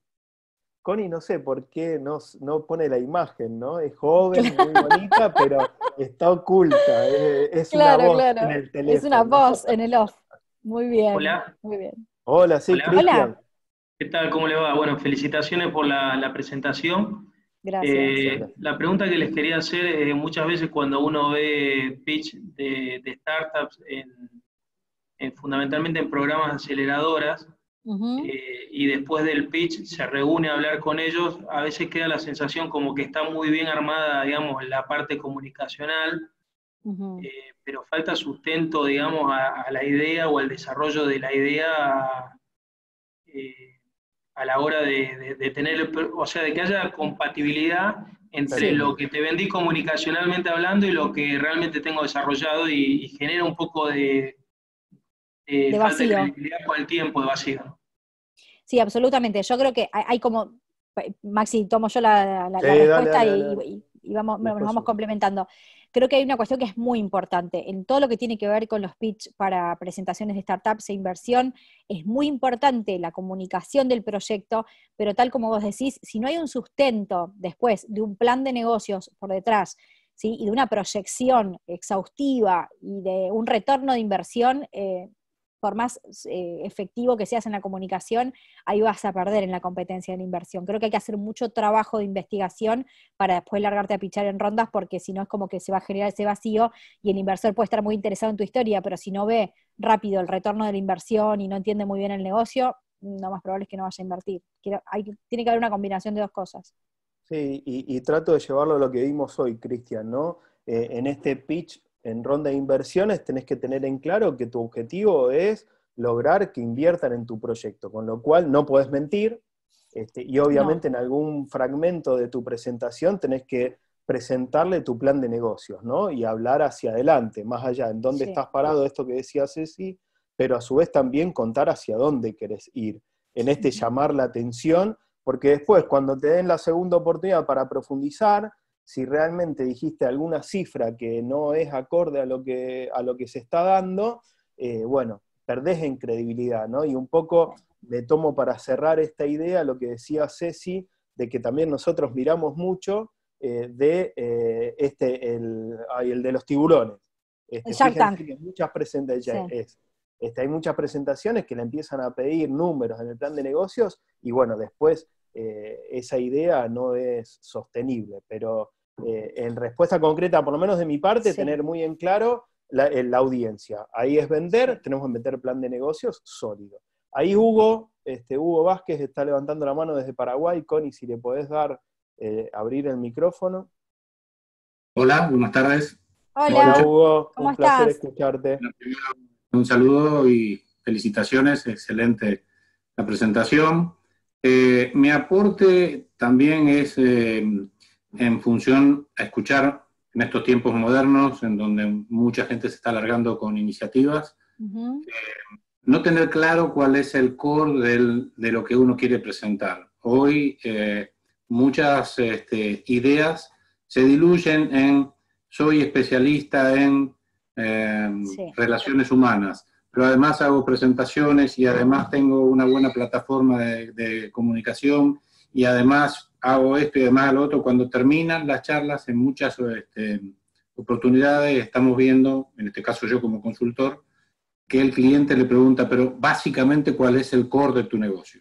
Connie, no sé por qué no, no pone la imagen, ¿no? Es joven, muy bonita, pero está oculta. Es, una voz en el teléfono. Es una voz en el off. Muy bien. Hola. Muy bien. Hola, sí, ¿Qué tal? ¿Cómo le va? Bueno, felicitaciones por la, presentación. Eh, Gracias, la pregunta que les quería hacer, es muchas veces cuando uno ve pitch de, startups, fundamentalmente en programas aceleradoras, eh, y después del pitch se reúne a hablar con ellos, a veces queda la sensación como que está muy bien armada, digamos, la parte comunicacional, eh, pero falta sustento, digamos, a, la idea o al desarrollo de la idea eh, a la hora de, tener, o sea, de que haya compatibilidad entre lo que te vendí comunicacionalmente hablando y lo que realmente tengo desarrollado y, genera un poco de, eh, de con el tiempo de vacío. Sí, absolutamente. Yo creo que hay como, eh, Maxi, tomo yo la, respuesta y, vamos, nos vamos complementando. Creo que hay una cuestión que es muy importante. En todo lo que tiene que ver con los pitch para presentaciones de startups e inversión, es muy importante la comunicación del proyecto, pero tal como vos decís, si no hay un sustento después de un plan de negocios por detrás, ¿sí? y de una proyección exhaustiva y de un retorno de inversión, eh, por más eh, efectivo que seas en la comunicación, ahí vas a perder en la competencia de la inversión. Creo que hay que hacer mucho trabajo de investigación para después largarte a pichar en rondas, porque si no es como que se va a generar ese vacío y el inversor puede estar muy interesado en tu historia, pero si no ve rápido el retorno de la inversión y no entiende muy bien el negocio, lo más probable es que no vaya a invertir. tiene que haber una combinación de dos cosas. Sí, y, trato de llevarlo a lo que vimos hoy, Cristian, ¿no? Eh, en este pitch en ronda de inversiones tenés que tener en claro que tu objetivo es lograr que inviertan en tu proyecto, con lo cual no podés mentir este, y obviamente en algún fragmento de tu presentación tenés que presentarle tu plan de negocios, ¿no? Y hablar hacia adelante, más allá, en dónde estás parado, esto que decía Ceci, pero a su vez también contar hacia dónde querés ir, en este llamar la atención, porque después cuando te den la segunda oportunidad para profundizar, si realmente dijiste alguna cifra que no es acorde a lo que, a lo que se está dando, eh, bueno, perdés en credibilidad, ¿no? Y un poco me tomo para cerrar esta idea lo que decía Ceci, de que también nosotros miramos mucho eh, de eh, este, el, de los tiburones. Este, muchas presentaciones, este, hay muchas presentaciones que le empiezan a pedir números en el plan de negocios y bueno, después esa idea no es sostenible, pero eh, en respuesta concreta, por lo menos de mi parte, tener muy en claro eh, la, audiencia. Ahí es vender, tenemos que meter plan de negocios sólido. Ahí Hugo, este, Hugo Vázquez está levantando la mano desde Paraguay. Connie, si le podés dar, eh, abrir el micrófono. Hola, buenas tardes. Hola, Hugo, ¿Cómo un placer escucharte. Un saludo y felicitaciones, excelente la presentación. mi aporte también es en función a escuchar en estos tiempos modernos, en donde mucha gente se está alargando con iniciativas, eh, no tener claro cuál es el core de lo que uno quiere presentar. Hoy eh, muchas este, ideas se diluyen en soy especialista en em, relaciones humanas, pero además hago presentaciones y además tengo una buena plataforma de comunicación y además hago esto y demás lo otro. Cuando terminan las charlas, en muchas este, oportunidades estamos viendo, en este caso yo como consultor, que el cliente le pregunta, pero básicamente cuál es el core de tu negocio.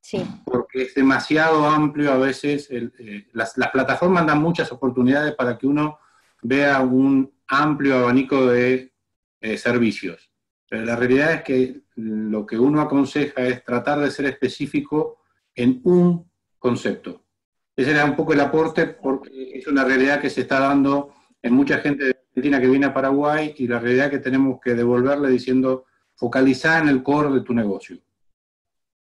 Sí. Porque es demasiado amplio a veces, eh, las, plataformas dan muchas oportunidades para que uno vea un amplio abanico de eh, servicios. Pero la realidad es que lo que uno aconseja es tratar de ser específico en un concepto. Ese era un poco el aporte porque es una realidad que se está dando en mucha gente de Argentina que viene a Paraguay y la realidad que tenemos que devolverle diciendo focaliza en el core de tu negocio.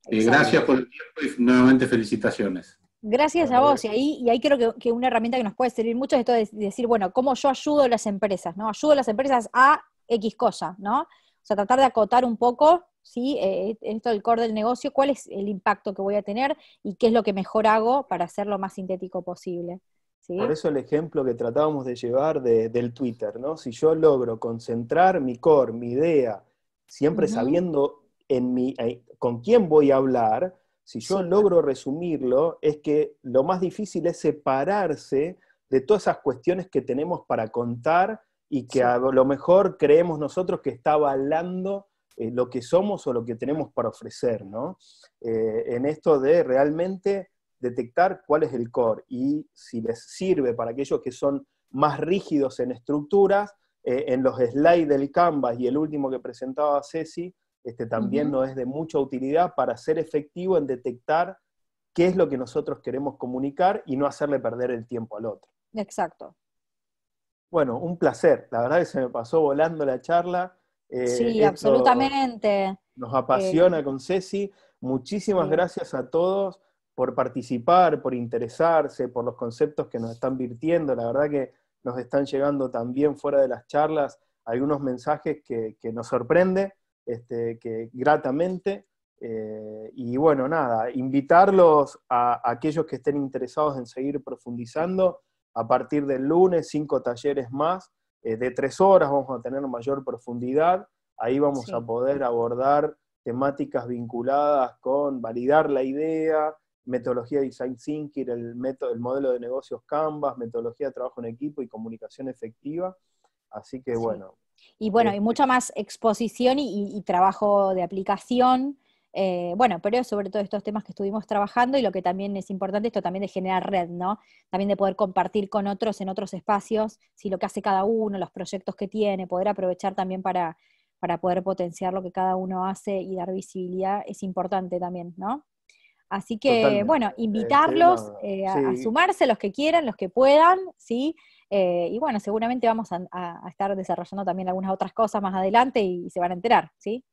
Eh, gracias por el tiempo y nuevamente felicitaciones. Gracias a vos, y ahí, creo que, una herramienta que nos puede servir mucho es esto de decir, bueno, cómo yo ayudo a las empresas, ¿no? Ayudo a las empresas a X cosa, ¿no? O sea, tratar de acotar un poco ¿sí? Eh, esto el core del negocio, cuál es el impacto que voy a tener y qué es lo que mejor hago para ser lo más sintético posible. Por eso el ejemplo que tratábamos de llevar de, del Twitter, ¿no? Si yo logro concentrar mi core, mi idea, siempre sabiendo en eh, con quién voy a hablar, si yo logro resumirlo, es que lo más difícil es separarse de todas esas cuestiones que tenemos para contar y que a lo mejor creemos nosotros que está avalando eh, lo que somos o lo que tenemos para ofrecer, ¿no? Eh, en esto de realmente detectar cuál es el core y si les sirve para aquellos que son más rígidos en estructuras, eh, en los slides del Canvas y el último que presentaba Ceci, este, también no es de mucha utilidad para ser efectivo en detectar qué es lo que nosotros queremos comunicar y no hacerle perder el tiempo al otro. Exacto. Bueno, un placer. La verdad que se me pasó volando la charla. Eh, sí, absolutamente. Nos eh, apasiona con Ceci. Muchísimas gracias a todos por participar, por interesarse, por los conceptos que nos están virtiendo. La verdad que nos están llegando también fuera de las charlas algunos mensajes que, nos sorprenden este, que gratamente. Eh, y bueno, nada, invitarlos a, aquellos que estén interesados en seguir profundizando. A partir del lunes, cinco talleres más eh, de tres horas, vamos a tener mayor profundidad, ahí vamos a poder abordar temáticas vinculadas con validar la idea, metodología de design thinking, el, método, el modelo de negocios Canvas, metodología de trabajo en equipo y comunicación efectiva. Así que bueno. Y bueno, eh, y mucha más exposición y, trabajo de aplicación eh, bueno, pero sobre todo estos temas que estuvimos trabajando y lo que también es importante, esto también de generar red, ¿no? También de poder compartir con otros en otros espacios, si lo que hace cada uno, los proyectos que tiene, poder aprovechar también para, poder potenciar lo que cada uno hace y dar visibilidad es importante también, ¿no? Así que, bueno, eh, invitarlos eh, a, sumarse, los que quieran, los que puedan, ¿sí? y bueno, seguramente vamos a, estar desarrollando también algunas otras cosas más adelante y se van a enterar, ¿sí?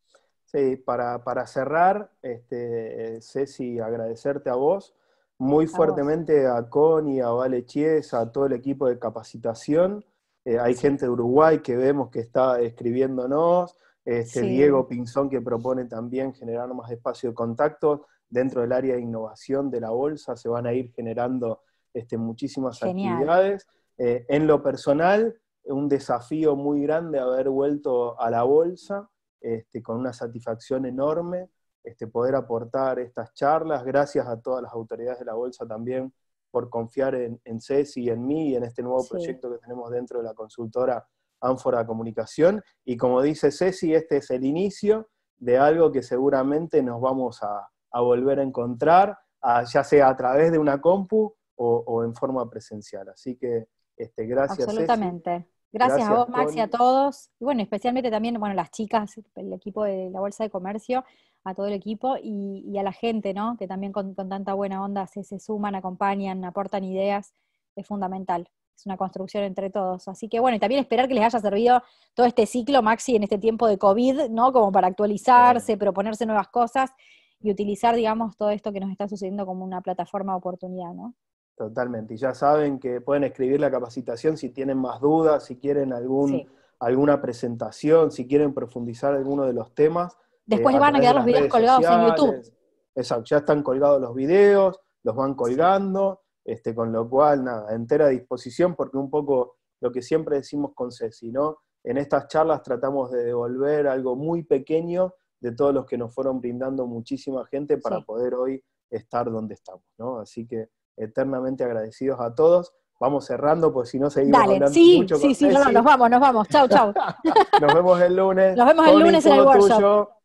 Sí, para, cerrar, este, eh, Ceci, agradecerte a vos, muy fuertemente a Connie, a Vale Chiesa, a todo el equipo de capacitación. Eh, hay gente de Uruguay que vemos que está escribiéndonos, este, Diego Pinzón que propone también generar más espacio de contacto dentro del área de innovación de la bolsa, se van a ir generando este, muchísimas actividades. Eh, en lo personal, un desafío muy grande haber vuelto a la bolsa. Este, con una satisfacción enorme este, poder aportar estas charlas. Gracias a todas las autoridades de la Bolsa también por confiar en, en Ceci y en mí y en este nuevo proyecto que tenemos dentro de la consultora Ánfora Comunicación. Y como dice Ceci, este es el inicio de algo que seguramente nos vamos a, volver a encontrar, ya sea a través de una compu o, en forma presencial. Así que este, gracias. Absolutamente. Gracias, a vos, Maxi, a todos. Y bueno, especialmente también, bueno, las chicas, el equipo de la Bolsa de Comercio, a todo el equipo y, a la gente, ¿no? Que también con, tanta buena onda se, suman, acompañan, aportan ideas. Es fundamental. Es una construcción entre todos. Así que bueno, y también esperar que les haya servido todo este ciclo, Maxi, en este tiempo de COVID, ¿no? Como para actualizarse, proponerse nuevas cosas y utilizar, digamos, todo esto que nos está sucediendo como una plataforma de oportunidad, ¿no? Totalmente. Y ya saben que pueden escribir la capacitación si tienen más dudas, si quieren algún, alguna presentación, si quieren profundizar alguno de los temas. Eh, Después van a quedar los videos colgados en YouTube. Exacto, ya están colgados los videos, los van colgando, este, con lo cual, nada, entera disposición, porque un poco lo que siempre decimos con Ceci, ¿no? En estas charlas tratamos de devolver algo muy pequeño de todos los que nos fueron brindando muchísima gente para poder hoy estar donde estamos, ¿no? Así que eternamente agradecidos a todos. Vamos cerrando, pues si no seguimos Dale, hablando sí, sí, sí, sí, nos vamos, nos vamos. Chau, chau. *laughs* nos vemos el lunes. Nos vemos el lunes en el workshop.